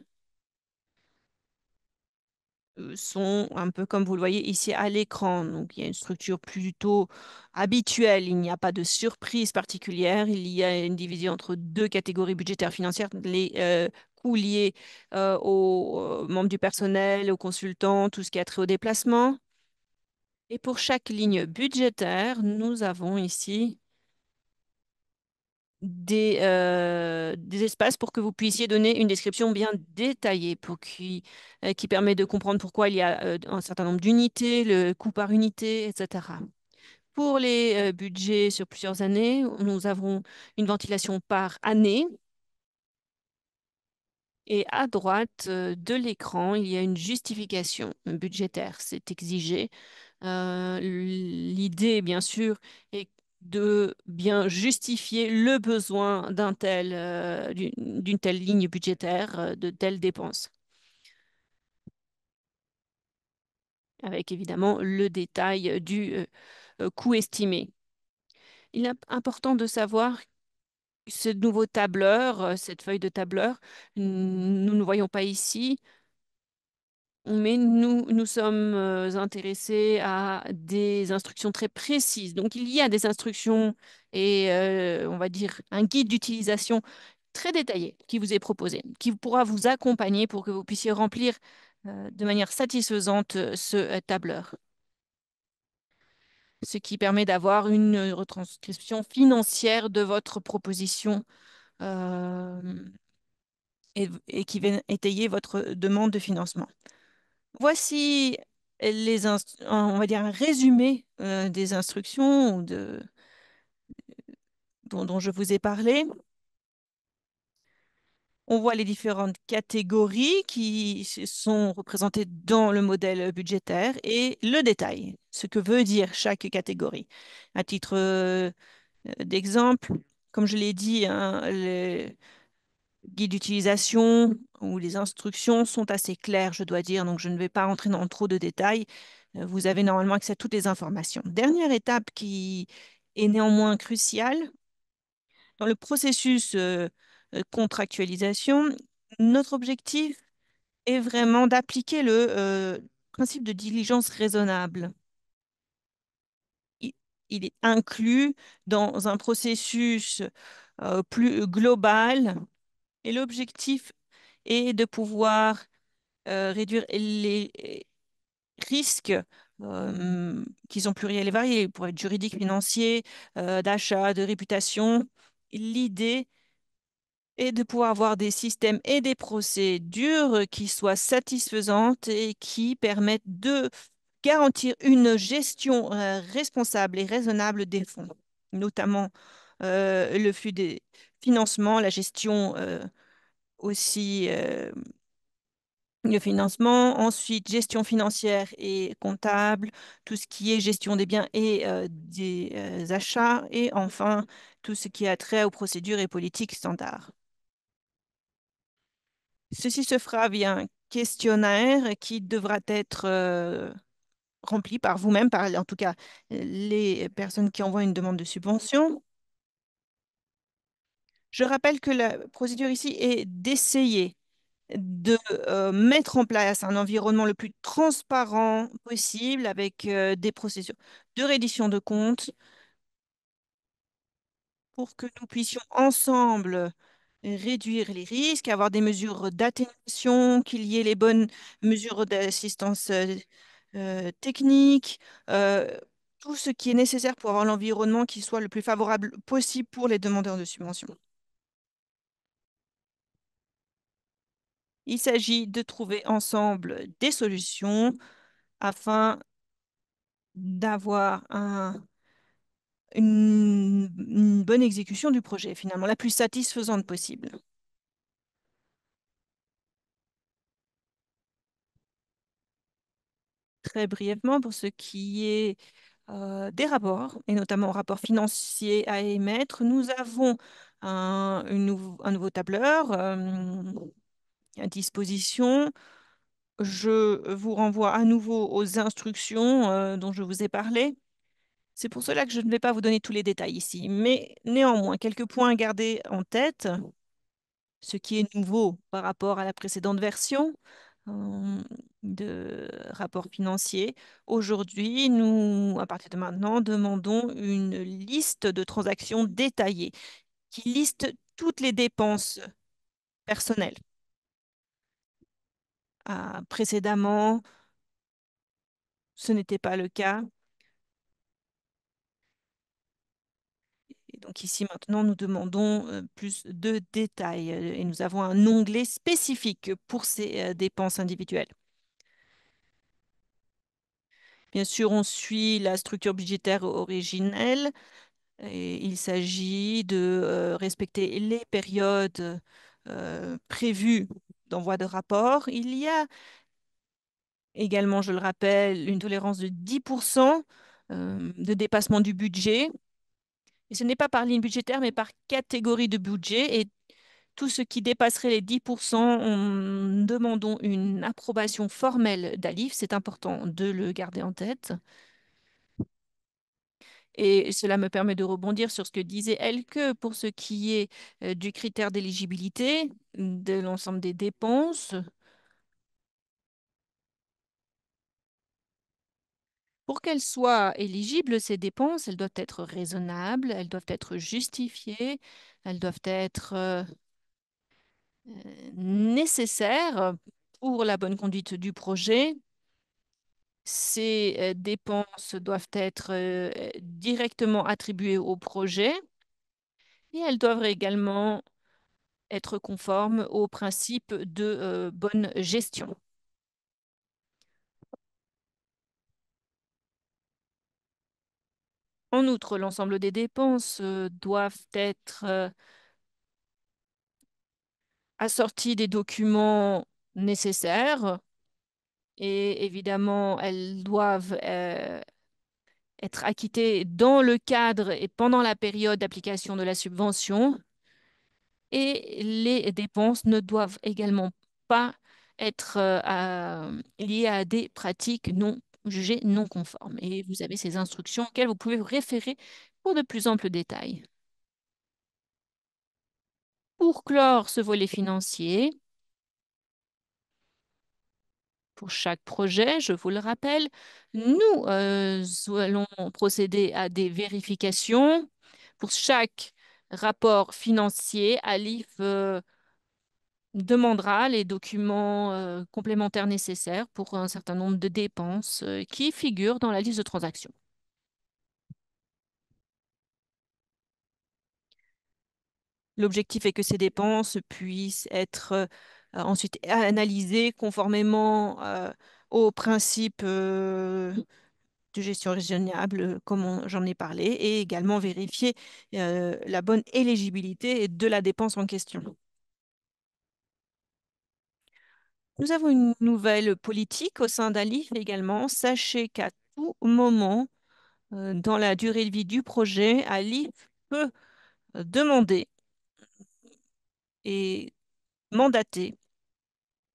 euh, sont un peu comme vous le voyez ici à l'écran. Donc il y a une structure plutôt habituelle, il n'y a pas de surprise particulière, il y a une division entre deux catégories budgétaires financières, les euh, coûts liés euh, aux membres du personnel, aux consultants, tout ce qui a trait au déplacement. Et pour chaque ligne budgétaire, nous avons ici euh, des, espaces pour que vous puissiez donner une description bien détaillée pour qui, euh, qui permet de comprendre pourquoi il y a euh, un certain nombre d'unités, le coût par unité, etc. Pour les budgets sur plusieurs années, nous avons une ventilation par année. Et à droite de l'écran, il y a une justification budgétaire. C'est exigé. L'idée, bien sûr, est de bien justifier le besoin euh, d'une telle ligne budgétaire, euh, de telles dépenses. Avec évidemment le détail du euh, coût estimé. Il est important de savoir ce nouveau tableur, cette feuille de tableur, nous ne voyons pas ici, mais nous, nous sommes euh, intéressés à des instructions très précises. Donc, il y a des instructions et, euh, on va dire, un guide d'utilisation très détaillé qui vous est proposé, qui pourra vous accompagner pour que vous puissiez remplir euh, de manière satisfaisante ce tableur. Ce qui permet d'avoir une retranscription financière de votre proposition et qui va étayer votre demande de financement. Voici les on va dire un résumé euh, des instructions de, dont, je vous ai parlé. On voit les différentes catégories qui sont représentées dans le modèle budgétaire et le détail, ce que veut dire chaque catégorie. À titre euh, d'exemple, comme je l'ai dit, hein, les, guide d'utilisation ou les instructions sont assez claires, je dois dire, donc je ne vais pas rentrer dans trop de détails. Euh, vous avez normalement accès à toutes les informations. Dernière étape qui est néanmoins cruciale, dans le processus euh, euh, contractualisation, notre objectif est vraiment d'appliquer le principe de diligence raisonnable. Il, est inclus dans un processus plus global et l'objectif est de pouvoir euh, réduire les risques euh, qu'ils ont sont pluriels et variés, pour être juridiques, financiers, euh, d'achat, de réputation. L'idée est de pouvoir avoir des systèmes et des procédures qui soient satisfaisantes et qui permettent de garantir une gestion responsable et raisonnable des fonds, notamment le flux des financements, la gestion aussi euh, le financement, ensuite gestion financière et comptable, tout ce qui est gestion des biens et euh, des euh, achats, et enfin tout ce qui a trait aux procédures et politiques standards. Ceci se fera via un questionnaire qui devra être rempli par vous-même, par en tout cas les personnes qui envoient une demande de subvention. Je rappelle que la procédure ici est d'essayer de euh, mettre en place un environnement le plus transparent possible avec euh, des procédures de reddition de comptes pour que nous puissions ensemble réduire les risques, avoir des mesures d'atténuation, qu'il y ait les bonnes mesures d'assistance euh, technique, tout ce qui est nécessaire pour avoir l'environnement qui soit le plus favorable possible pour les demandeurs de subventions. Il s'agit de trouver ensemble des solutions afin d'avoir une, bonne exécution du projet, finalement, la plus satisfaisante possible. très brièvement pour ce qui est euh, des rapports, et notamment rapports financiers à émettre. Nous avons un, un nouveau tableur euh, disposition. Je vous renvoie à nouveau aux instructions euh, dont je vous ai parlé. C'est pour cela que je ne vais pas vous donner tous les détails ici, mais néanmoins, quelques points à garder en tête. Ce qui est nouveau par rapport à la précédente version euh, de rapport financier, aujourd'hui, nous, à partir de maintenant, demandons une liste de transactions détaillées qui liste toutes les dépenses personnelles précédemment. Ce n'était pas le cas. donc ici maintenant, nous demandons euh, plus de détails et nous avons un onglet spécifique pour ces euh, dépenses individuelles. Bien sûr, on suit la structure budgétaire originelle. il s'agit de euh, respecter les périodes prévues d'envoi de rapport. Il y a également, je le rappelle, une tolérance de 10% euh, de dépassement du budget. Et ce n'est pas par ligne budgétaire, mais par catégorie de budget. Et tout ce qui dépasserait les 10%, on demandons une approbation formelle d'ALIF. C'est important de le garder en tête. Et cela me permet de rebondir sur ce que disait elle, que pour ce qui est euh, du critère d'éligibilité mm, de l'ensemble des dépenses, Pour qu'elles soient éligibles, ces dépenses, elles doivent être raisonnables, elles doivent être justifiées, elles doivent être euh, euh, nécessaires pour la bonne conduite du projet ces euh, dépenses doivent être euh, directement attribuées au projet et elles doivent également être conformes aux principes de euh, bonne gestion. En outre, l'ensemble des dépenses doivent être assorties des documents nécessaires et évidemment, elles doivent euh, être acquittées dans le cadre et pendant la période d'application de la subvention. Et les dépenses ne doivent également pas être euh, liées à des pratiques non jugées non conformes. Et vous avez ces instructions auxquelles vous pouvez vous référer pour de plus amples détails. Pour clore ce volet financier, pour chaque projet, je vous le rappelle. Nous euh, allons procéder à des vérifications pour chaque rapport financier. Alif euh, demandera les documents euh, complémentaires nécessaires pour un certain nombre de dépenses qui figurent dans la liste de transactions. L'objectif est que ces dépenses puissent être euh, ensuite analyser conformément euh, aux principes euh, de gestion raisonnable, comme j'en ai parlé, et également vérifier la bonne éligibilité de la dépense en question. Nous avons une nouvelle politique au sein d'Alif également. Sachez qu'à tout moment, dans la durée de vie du projet, Alif peut demander et mandater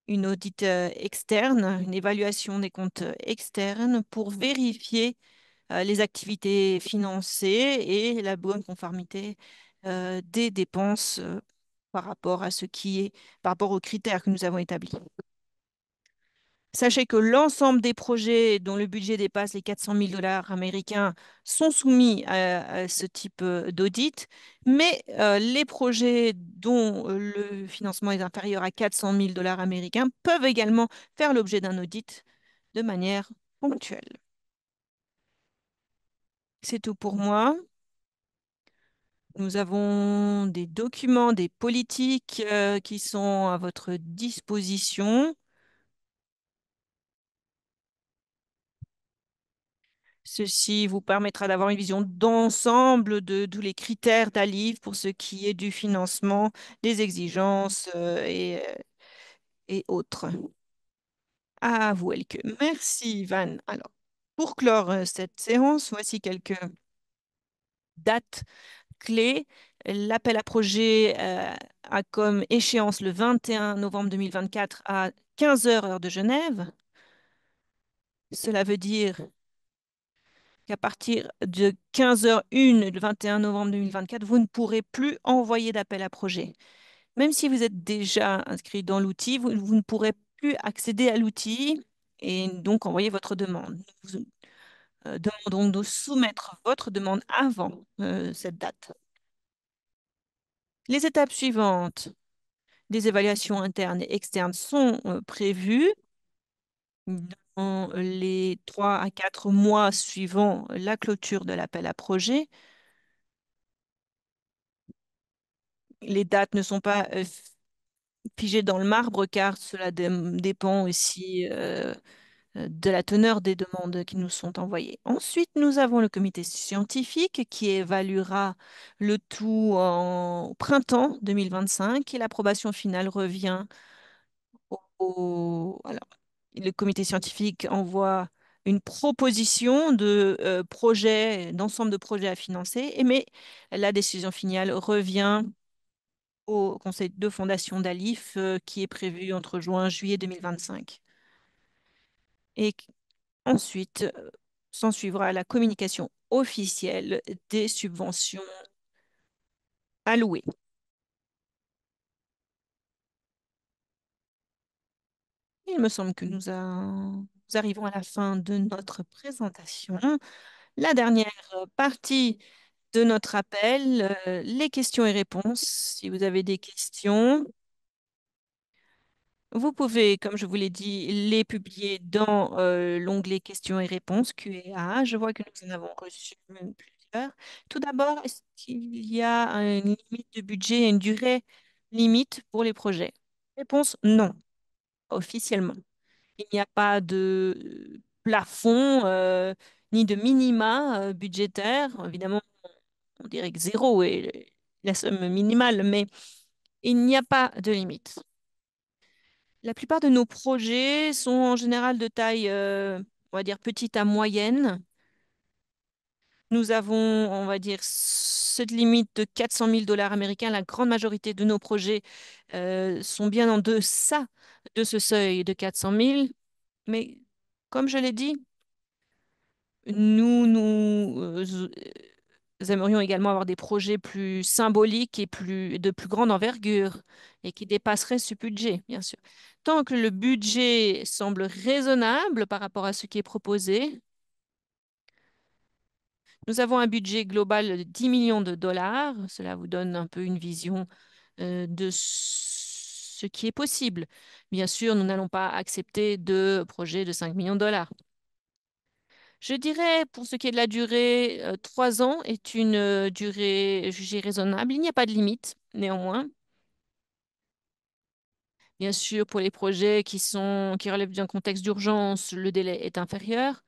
une audite euh, externe, une évaluation des comptes euh, externes pour vérifier euh, les activités financées et la bonne conformité des dépenses par rapport à ce qui est, par rapport aux critères que nous avons établis. Sachez que l'ensemble des projets dont le budget dépasse les 400 000 dollars américains sont soumis à, ce type euh, d'audit, mais euh, les projets dont euh, le financement est inférieur à 400 000 dollars américains peuvent également faire l'objet d'un audit de manière ponctuelle. C'est tout pour moi. Nous avons des documents, des politiques qui sont à votre disposition. Ceci vous permettra d'avoir une vision d'ensemble de tous les critères d'alive pour ce qui est du financement, des exigences euh, euh, et, autres. À vous, Elke. Merci, Ivan. Alors, pour clore euh, cette séance, voici quelques dates clés. L'appel à projet a comme échéance le 21 novembre 2024 à 15h heure de Genève. Cela veut dire qu'à partir de 15h01 le 21 novembre 2024, vous ne pourrez plus envoyer d'appel à projet. Même si vous êtes déjà inscrit dans l'outil, vous, ne pourrez plus accéder à l'outil et donc envoyer votre demande. Nous vous euh, demandons de soumettre votre demande avant euh, cette date. Les étapes suivantes, des évaluations internes et externes sont euh, prévues euh, les trois à quatre mois suivant la clôture de l'appel à projet. Les dates ne sont pas euh, figées dans le marbre car cela dépend aussi euh, de la teneur des demandes qui nous sont envoyées. Ensuite, nous avons le comité scientifique qui évaluera le tout en printemps 2025 et l'approbation finale revient au, le comité scientifique envoie une proposition de euh, projet, d'ensemble de projets à financer, mais la décision finale revient au conseil de fondation d'ALIF euh, qui est prévu entre juin et juillet 2025. Et ensuite, euh, s'en suivra la communication officielle des subventions allouées. Il me semble que mmh. nous, arrivons à la fin de notre présentation. La dernière euh, partie de notre appel, euh, les questions et réponses. Si vous avez des questions, vous pouvez, comme je vous l'ai dit, les publier dans euh, l'onglet questions et réponses, QA. E je vois que nous en avons reçu plusieurs. Tout d'abord, est-ce qu'il y a une limite de budget une durée limite pour les projets Réponse non officiellement. Il n'y a pas de plafond euh, ni de minima euh, budgétaire. Évidemment, on dirait que zéro est la somme minimale, mais il n'y a pas de limite. La plupart de nos projets sont en général de taille, euh, on va dire, petite à moyenne. Nous avons, on va dire, cette limite de 400 000 dollars américains, la grande majorité de nos projets euh, sont bien en deçà de ce seuil de 400 000. Mais comme je l'ai dit, nous, euh, aimerions également avoir des projets plus symboliques et plus, de plus grande envergure et qui dépasseraient ce budget, bien sûr. Tant que le budget semble raisonnable par rapport à ce qui est proposé, nous avons un budget global de 10 millions de dollars. Cela vous donne un peu une vision euh, de ce qui est possible. Bien sûr, nous n'allons pas accepter de projets de 5 millions de dollars. Je dirais, pour ce qui est de la durée, euh, trois ans est une euh, durée jugée raisonnable. Il n'y a pas de limite, néanmoins. Bien sûr, pour les projets qui, sont, qui relèvent d'un contexte d'urgence, le délai est inférieur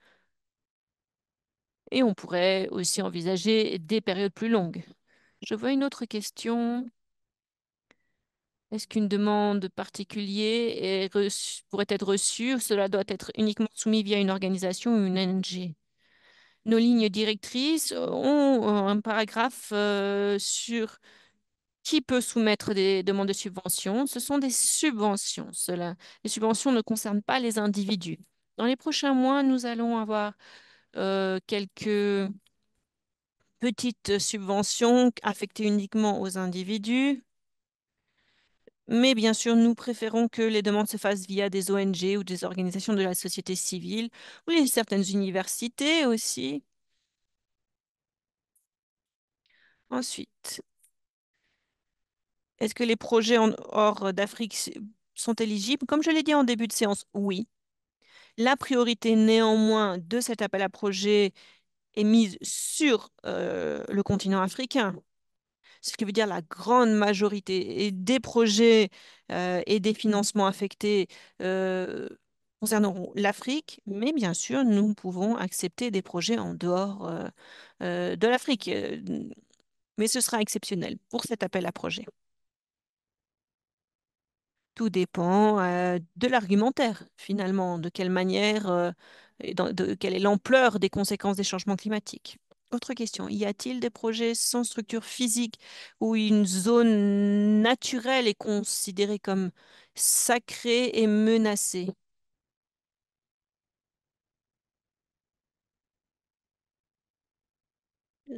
et on pourrait aussi envisager des périodes plus longues. Je vois une autre question. Est-ce qu'une demande particulière pourrait être reçue cela doit être uniquement soumis via une organisation ou une NG. Nos lignes directrices ont un paragraphe euh, sur qui peut soumettre des demandes de subvention. Ce sont des subventions. Cela. Les subventions ne concernent pas les individus. Dans les prochains mois, nous allons avoir euh, quelques petites subventions affectées uniquement aux individus. Mais bien sûr, nous préférons que les demandes se fassent via des ONG ou des organisations de la société civile, ou certaines universités aussi. Ensuite, est-ce que les projets hors d'Afrique sont éligibles Comme je l'ai dit en début de séance, oui. La priorité néanmoins de cet appel à projet est mise sur euh, le continent africain, ce qui veut dire la grande majorité des projets euh, et des financements affectés euh, concerneront l'Afrique, mais bien sûr, nous pouvons accepter des projets en dehors euh, de l'Afrique, mais ce sera exceptionnel pour cet appel à projet. Tout dépend de l'argumentaire, finalement, de quelle manière de quelle est l'ampleur des conséquences des changements climatiques. Autre question, y a-t-il des projets sans structure physique où une zone naturelle est considérée comme sacrée et menacée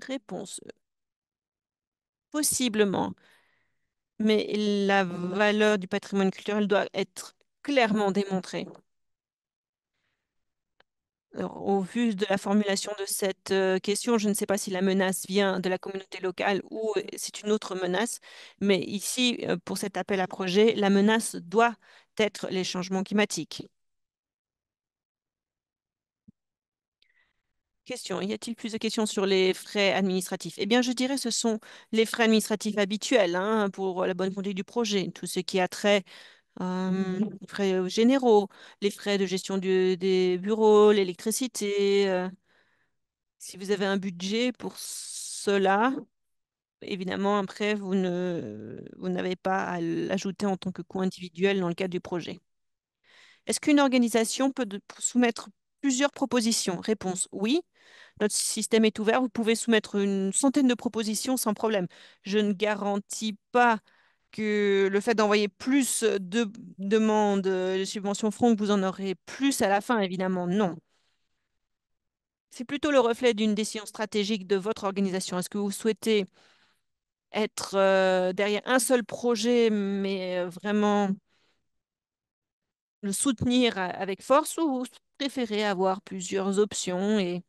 Réponse. Possiblement mais la mmh. valeur du patrimoine culturel doit être clairement démontrée. au vu de la formulation de cette euh, question, je ne sais pas si la menace vient de la communauté locale ou euh, c'est une autre menace, mais ici, euh, pour cet appel à projet, la menace doit être les changements climatiques. y a-t-il plus de questions sur les frais administratifs Eh bien, je dirais ce sont les frais administratifs habituels hein, pour la bonne conduite du projet, tout ce qui a trait euh, mmh. aux frais généraux, les frais de gestion des bureaux, l'électricité. Euh. si vous avez un budget pour cela, évidemment, après, vous ne, vous n'avez pas à l'ajouter en tant que coût individuel dans le cadre du projet. Est-ce qu'une organisation peut soumettre plusieurs propositions Réponse oui, notre système est ouvert. Vous pouvez soumettre une centaine de propositions sans problème. Je ne garantis pas que le fait d'envoyer plus de demandes de subventions front, vous en aurez plus à la fin, évidemment. Non. C'est plutôt le reflet d'une décision stratégique de votre organisation. Est-ce que vous souhaitez être euh, derrière un seul projet, mais euh, vraiment le soutenir euh, avec force, ou vous préférez avoir plusieurs options et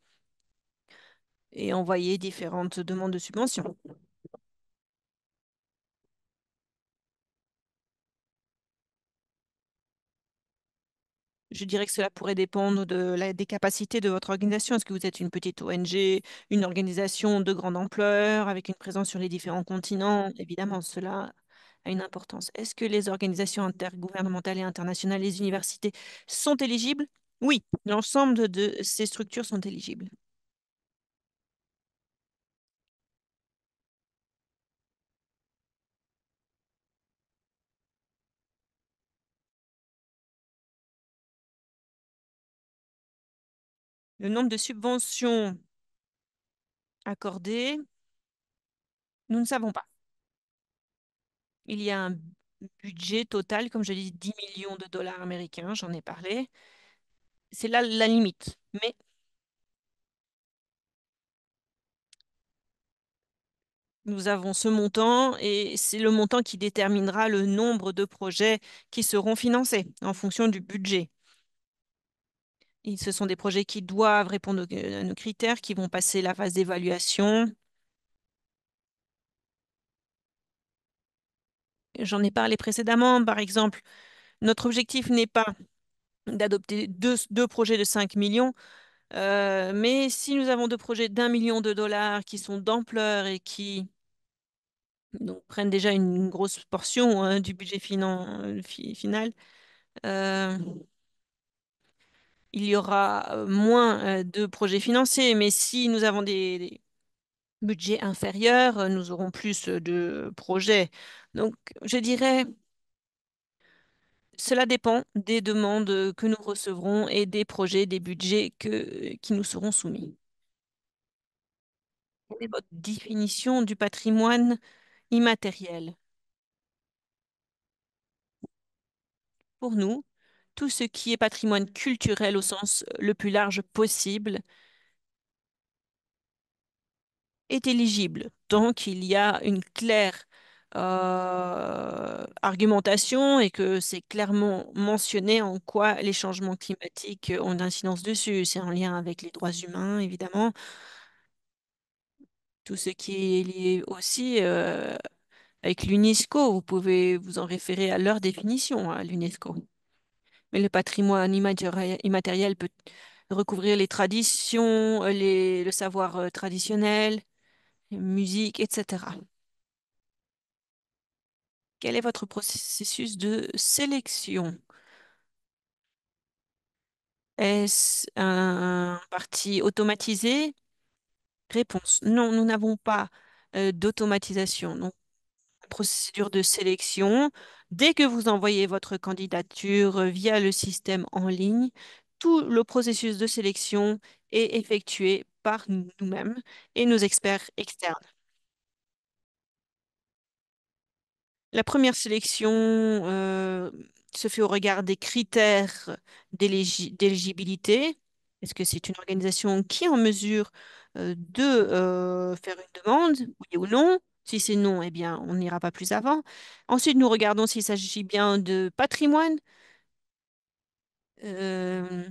et envoyer différentes demandes de subventions. Je dirais que cela pourrait dépendre de la, des capacités de votre organisation. Est-ce que vous êtes une petite ONG, une organisation de grande ampleur, avec une présence sur les différents continents Évidemment, cela a une importance. Est-ce que les organisations intergouvernementales et internationales, les universités, sont éligibles Oui, l'ensemble de ces structures sont éligibles. le nombre de subventions accordées, nous ne savons pas. Il y a un budget total, comme je dis, 10 millions de dollars américains, j'en ai parlé. C'est là la limite. Mais nous avons ce montant et c'est le montant qui déterminera le nombre de projets qui seront financés en fonction du budget ce sont des projets qui doivent répondre à nos critères, qui vont passer la phase d'évaluation. J'en ai parlé précédemment, par exemple, notre objectif n'est pas d'adopter deux, projets de 5 millions, euh, mais si nous avons deux projets d'un million de dollars qui sont d'ampleur et qui prennent déjà une grosse portion hein, du budget final, euh, il y aura moins de projets financiers, mais si nous avons des, budgets inférieurs, nous aurons plus de projets. Donc, je dirais, cela dépend des demandes que nous recevrons et des projets, des budgets que, qui nous seront soumis. Quelle est votre définition du patrimoine immatériel Pour nous, tout ce qui est patrimoine culturel au sens euh, le plus large possible est éligible. Donc, il y a une claire euh, argumentation et que c'est clairement mentionné en quoi les changements climatiques ont incidence dessus. C'est en lien avec les droits humains, évidemment. Tout ce qui est lié aussi euh, avec l'UNESCO, vous pouvez vous en référer à leur définition à hein, l'UNESCO mais le patrimoine immatériel peut recouvrir les traditions, euh, les, le savoir euh, traditionnel, musique, etc. Quel est votre processus de sélection Est-ce un parti automatisé Réponse, non, nous n'avons pas euh, d'automatisation. Donc, procédure de sélection. Dès que vous envoyez votre candidature euh, via le système en ligne, tout le processus de sélection est effectué par nous-mêmes et nos experts externes. La première sélection euh, se fait au regard des critères d'éligibilité. Est-ce que c'est une organisation qui est en mesure euh, de faire une demande, oui ou non si c'est non, eh bien, on n'ira pas plus avant. Ensuite, nous regardons s'il s'agit bien de patrimoine. Euh,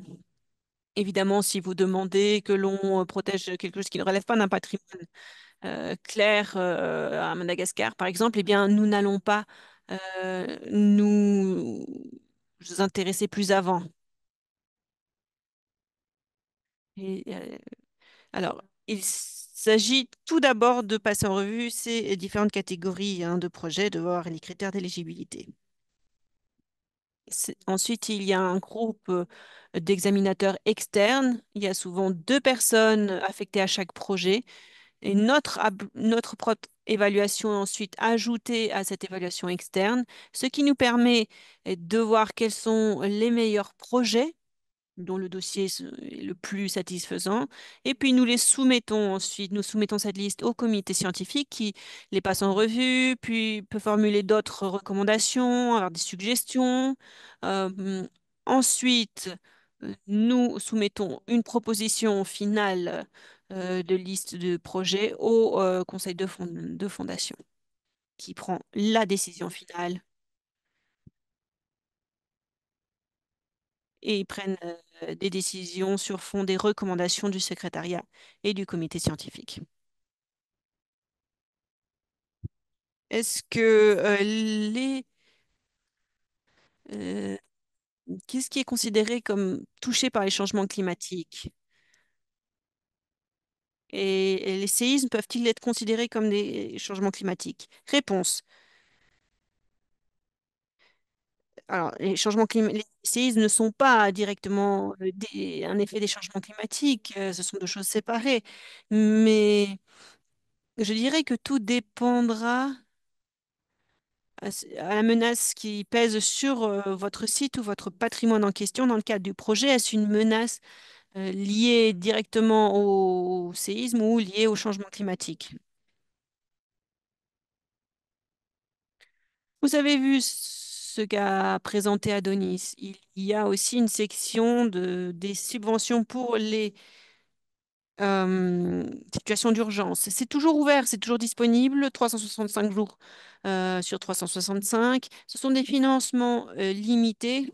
évidemment, si vous demandez que l'on euh, protège quelque chose qui ne relève pas d'un patrimoine euh, clair à Madagascar, par exemple, eh bien, nous n'allons pas nous intéresser plus avant. alors, il il s'agit tout d'abord de passer en revue ces différentes catégories hein, de projets, de voir les critères d'éligibilité. Ensuite, il y a un groupe euh, d'examinateurs externes. Il y a souvent deux personnes affectées à chaque projet. Et notre, notre propre évaluation est ensuite ajoutée à cette évaluation externe, ce qui nous permet euh, de voir quels sont les meilleurs projets dont le dossier est le plus satisfaisant. Et puis nous les soumettons ensuite, nous soumettons cette liste au comité scientifique qui les passe en revue, puis peut formuler d'autres recommandations, avoir des suggestions. Euh, ensuite, nous soumettons une proposition finale euh, de liste de projets au euh, conseil de fondation qui prend la décision finale et ils prennent des décisions sur fond des recommandations du secrétariat et du comité scientifique. Est-ce que les... Qu'est-ce qui est considéré comme touché par les changements climatiques et les séismes peuvent-ils être considérés comme des changements climatiques Réponse alors, les changements climatiques, séismes ne sont pas directement euh, un effet des changements climatiques, euh, ce sont deux choses séparées. Mais je dirais que tout dépendra à, la menace qui pèse sur euh, votre site ou votre patrimoine en question. Dans le cadre du projet, est-ce une menace liée directement au séisme ou liée au changement climatique? Vous avez vu qu'a présenté Adonis. Il y a aussi une section des subventions pour les euh, situations d'urgence. C'est toujours ouvert, c'est toujours disponible, 365 jours euh, sur 365. Ce sont des financements euh, limités,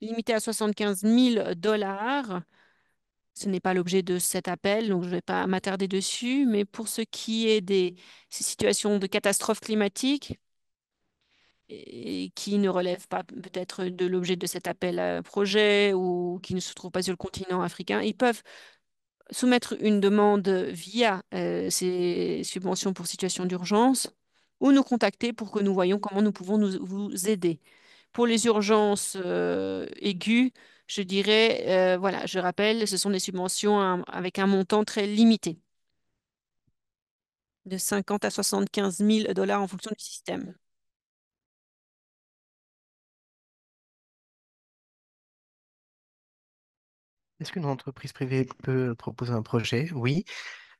limités à 75 000 dollars. Ce n'est pas l'objet de cet appel, donc je ne vais pas m'attarder dessus, mais pour ce qui est des situations de catastrophe climatique, et qui ne relèvent pas peut-être de l'objet de cet appel à projet ou qui ne se trouvent pas sur le continent africain, ils peuvent soumettre une demande via euh, ces subventions pour situation d'urgence ou nous contacter pour que nous voyons comment nous pouvons vous aider. Pour les urgences euh, aiguës, je dirais, euh, voilà, je rappelle, ce sont des subventions avec un montant très limité, de 50 à 75 000 dollars en fonction du système. Est-ce qu'une entreprise privée peut proposer un projet? Oui,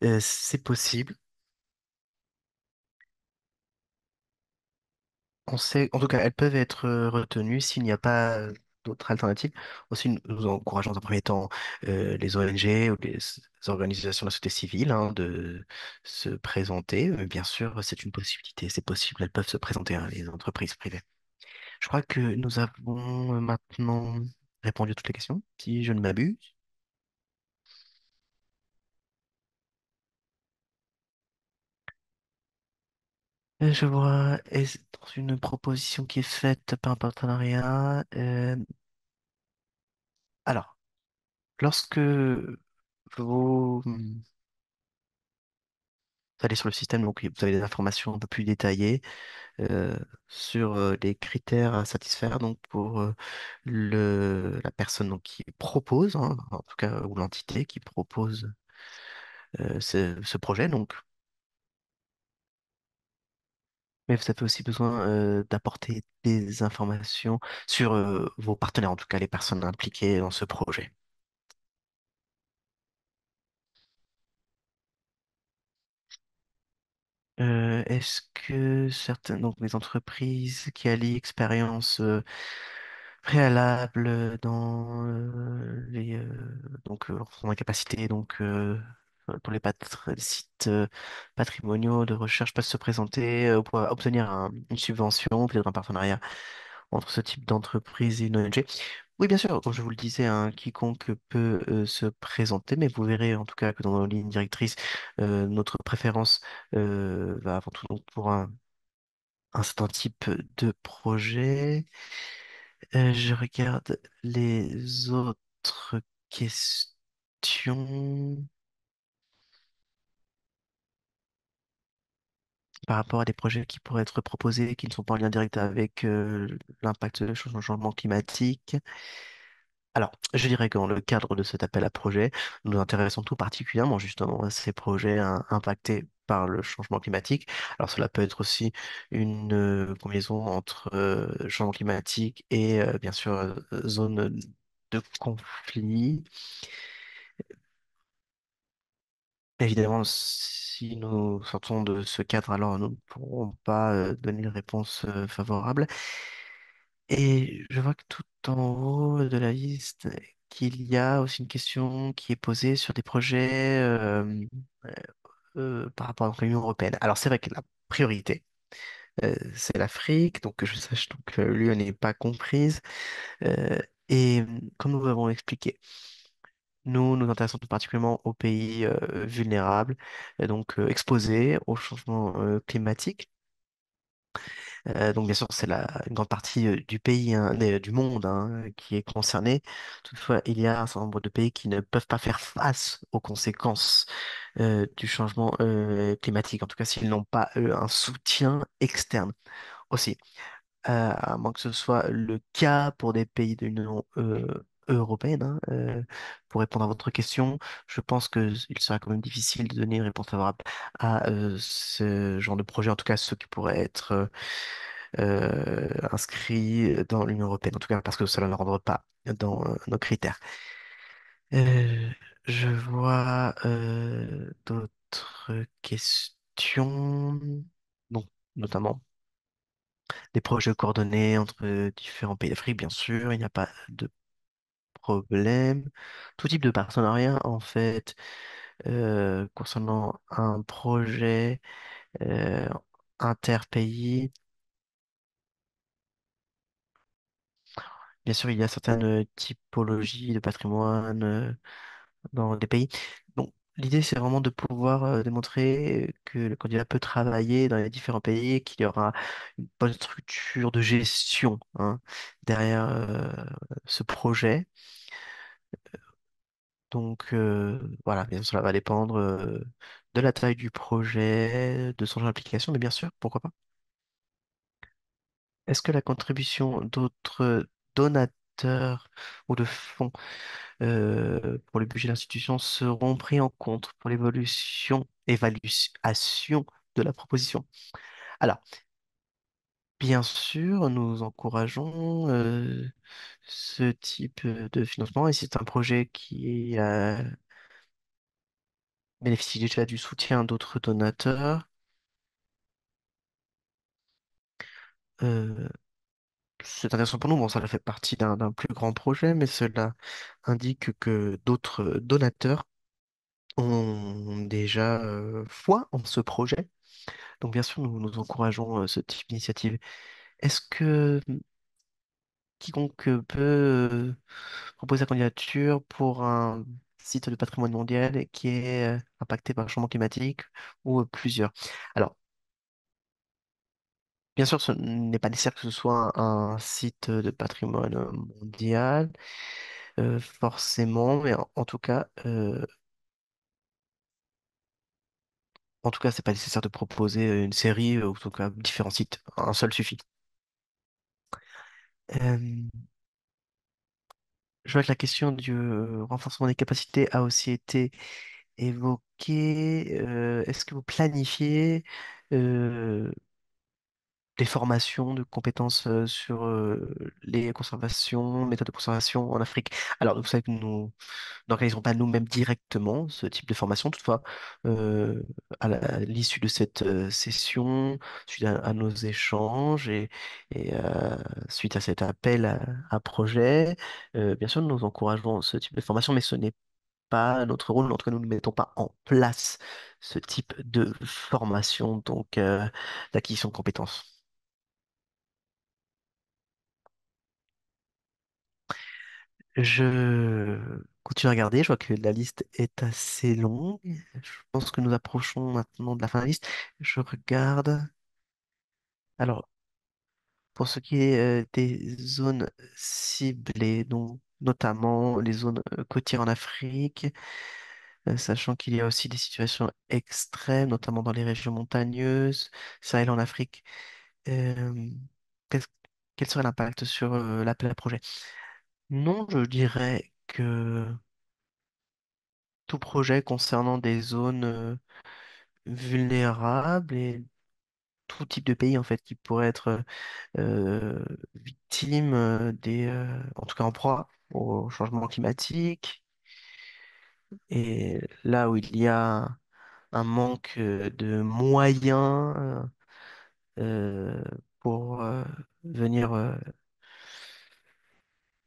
euh, c'est possible. On sait, en tout cas, elles peuvent être euh, retenues s'il n'y a pas euh, d'autres alternatives. Aussi, nous encourageons en un premier temps les ONG ou les organisations de la société civile hein, de se présenter. bien sûr, c'est une possibilité, c'est possible, elles peuvent se présenter, hein, les entreprises privées. Je crois que nous avons maintenant répondu à toutes les questions, si je ne m'abuse. Euh, je vois une proposition qui est faite par un partenariat. Euh, alors, lorsque vos allez sur le système, donc vous avez des informations un peu plus détaillées euh, sur euh, les critères à satisfaire donc pour euh, le, la personne qui propose, hein, en tout cas, ou l'entité qui propose ce, projet. Donc. Mais vous avez aussi besoin d'apporter des informations sur vos partenaires, en tout cas les personnes impliquées dans ce projet. Euh, est-ce que certaines, donc les entreprises qui allient expérience euh, préalable euh, dans les pour les sites patrimoniaux de recherche peuvent se présenter pour obtenir une subvention, peut-être un partenariat entre ce type d'entreprise et une ONG. Oui, bien sûr, comme je vous le disais, hein, quiconque peut euh, se présenter, mais vous verrez en tout cas que dans nos lignes directrices, euh, notre préférence euh, va avant tout pour un, un certain type de projet. je regarde les autres questions. par rapport à des projets qui pourraient être proposés, qui ne sont pas en lien direct avec l'impact du changement climatique. Alors, je dirais que dans le cadre de cet appel à projet, nous nous intéressons tout particulièrement justement à ces projets impactés par le changement climatique. Alors cela peut être aussi une combinaison entre changement climatique et bien sûr zone de conflit. Évidemment, si nous sortons de ce cadre, alors nous ne pourrons pas euh, donner une réponse euh, favorable. Et je vois que tout en haut de la liste, qu'il y a aussi une question qui est posée sur des projets euh, par rapport à l'Union européenne. Alors c'est vrai que la priorité, c'est l'Afrique, donc que je sache donc l'Union n'est pas comprise. et comme nous l'avons expliqué, nous nous intéressons tout particulièrement aux pays euh, vulnérables, donc euh, exposés au changement euh, climatique. Euh, donc bien sûr, c'est la grande partie du pays, hein, du monde hein, qui est concerné. Toutefois, il y a un certain nombre de pays qui ne peuvent pas faire face aux conséquences du changement climatique, en tout cas s'ils n'ont pas eux, un soutien externe aussi. à moins que ce soit le cas pour des pays de l'Union européenne. Hein, euh, pour répondre à votre question, je pense qu'il sera quand même difficile de donner une réponse favorable à euh, ce genre de projet, en tout cas ceux qui pourraient être euh, inscrits dans l'Union européenne, en tout cas parce que cela ne rentre pas dans nos critères. je vois d'autres questions, non, notamment des projets coordonnés entre différents pays d'Afrique, bien sûr, il n'y a pas de problèmes, tout type de partenariat en fait euh, concernant un projet euh, interpays. Bien sûr, il y a certaines typologies de patrimoine euh, dans des pays. Donc, l'idée, c'est vraiment de pouvoir démontrer que le candidat peut travailler dans les différents pays qu'il y aura une bonne structure de gestion hein, derrière ce projet. Donc euh, voilà, bien sûr, va dépendre euh, de la taille du projet, de son implication, mais bien sûr, pourquoi pas. Est-ce que la contribution d'autres donateurs ou de fonds euh, pour le budget de l'institution seront pris en compte pour l'évolution, évaluation de la proposition? Alors, Bien sûr, nous encourageons ce type de financement et c'est un projet qui a bénéficie déjà du soutien d'autres donateurs. c'est intéressant pour nous, bon, ça fait partie d'un plus grand projet, mais cela indique que d'autres donateurs ont déjà foi en ce projet donc bien sûr, nous, encourageons ce type d'initiative. Est-ce que mmh, quiconque peut proposer sa candidature pour un site de patrimoine mondial qui est impacté par le changement climatique ou plusieurs. Alors, bien sûr, ce n'est pas nécessaire que ce soit un site de patrimoine mondial, forcément, mais en, tout cas, en tout cas, c'est pas nécessaire de proposer une série ou en tout cas différents sites. Un seul suffit. Je vois que la question du renforcement des capacités a aussi été évoquée. est-ce que vous planifiez des formations de compétences sur les conservations, méthodes de conservation en Afrique. Alors, vous savez que nous n'organisons pas nous-mêmes directement ce type de formation. Toutefois, à l'issue de cette session, suite à, nos échanges et, suite à cet appel à, projet, bien sûr, nous encourageons ce type de formation, mais ce n'est pas notre rôle, en tout nous ne mettons pas en place ce type de formation, donc d'acquisition de compétences. Je continue à regarder, je vois que la liste est assez longue. Je pense que nous approchons maintenant de la fin de la liste. Je regarde. Alors, pour ce qui est euh, des zones ciblées, notamment les zones euh, côtières en Afrique, euh, sachant qu'il y a aussi des situations extrêmes, notamment dans les régions montagneuses, Sahel en Afrique, quel serait l'impact sur l'appel à projet? Non, je dirais que tout projet concernant des zones euh, vulnérables et tout type de pays en fait qui pourrait être euh, victimes euh, des, en tout cas en proie au changement climatique. Et là où il y a un manque de moyens pour venir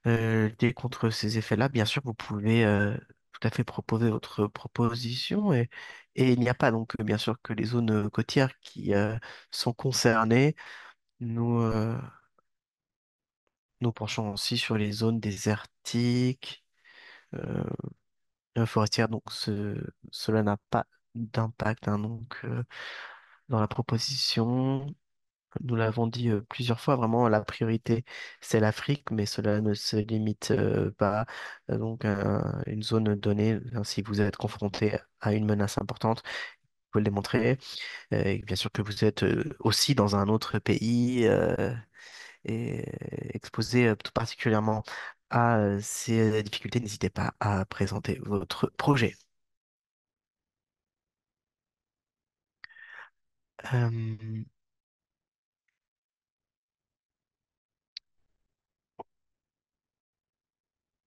euh, contre ces effets-là, bien sûr, vous pouvez euh, tout à fait proposer votre proposition et, il n'y a pas donc bien sûr que les zones côtières qui euh, sont concernées. Nous nous penchons aussi sur les zones désertiques, forestières, donc cela n'a pas d'impact hein, donc dans la proposition nous l'avons dit euh, plusieurs fois, vraiment la priorité c'est l'Afrique, mais cela ne se limite euh, pas euh, donc à une zone donnée. Si vous êtes confronté à une menace importante, vous pouvez le démontrer. bien sûr que vous êtes aussi dans un autre pays et exposé tout particulièrement à ces difficultés, n'hésitez pas à présenter votre projet.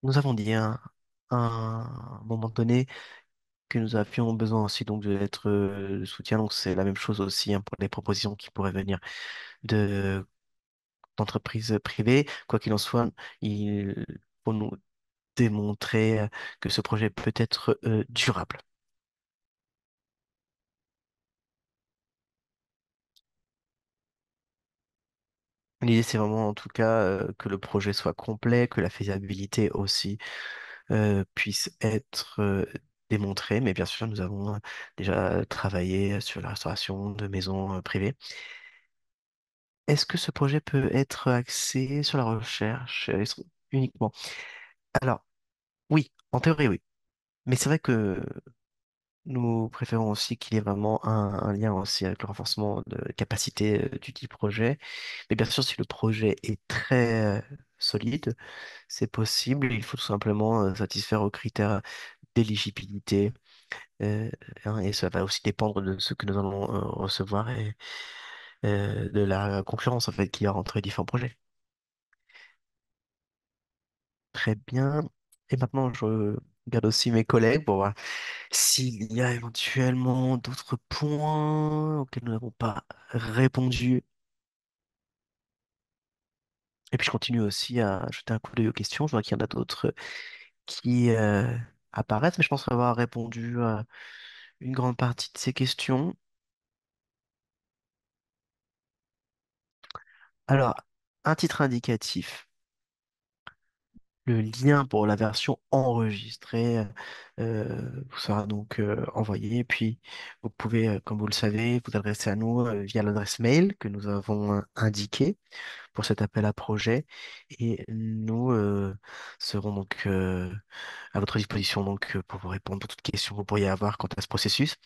nous avons dit hein, à un, moment donné que nous avions besoin aussi donc de euh, de soutien. Donc c'est la même chose aussi hein, pour les propositions qui pourraient venir de d'entreprises privées. Quoi qu'il en soit, il faut nous démontrer que ce projet peut être euh, durable. L'idée, c'est vraiment en tout cas euh, que le projet soit complet, que la faisabilité aussi euh, puisse être euh, démontrée. Mais bien sûr, nous avons déjà travaillé sur la restauration de maisons privées. Est-ce que ce projet peut être axé sur la recherche uniquement? Alors, oui, en théorie, oui. Mais c'est vrai que nous préférons aussi qu'il y ait vraiment un, lien aussi avec le renforcement de capacité du dit projet. Mais bien sûr, si le projet est très solide, c'est possible. Il faut tout simplement satisfaire aux critères d'éligibilité. Hein, et ça va aussi dépendre de ce que nous allons recevoir et de la concurrence en fait qu'il y a entre les différents projets. Très bien. Et maintenant, je regarde aussi mes collègues pour voir s'il y a éventuellement d'autres points auxquels nous n'avons pas répondu. Et puis je continue aussi à jeter un coup d'œil aux questions. Je vois qu'il y en a d'autres qui euh, apparaissent, mais je pense avoir répondu à une grande partie de ces questions. Alors, un titre indicatif. Le lien pour la version enregistrée euh, vous sera donc euh, envoyé. Et Puis vous pouvez, euh, comme vous le savez, vous adresser à nous via l'adresse mail que nous avons indiquée pour cet appel à projet. Et nous serons donc à votre disposition donc, pour vous répondre à toutes les questions que vous pourriez avoir quant à ce processus.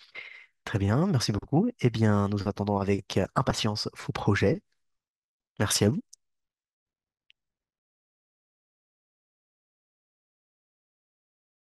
Très bien, merci beaucoup. Eh bien, nous attendons avec impatience vos projets. Merci à vous.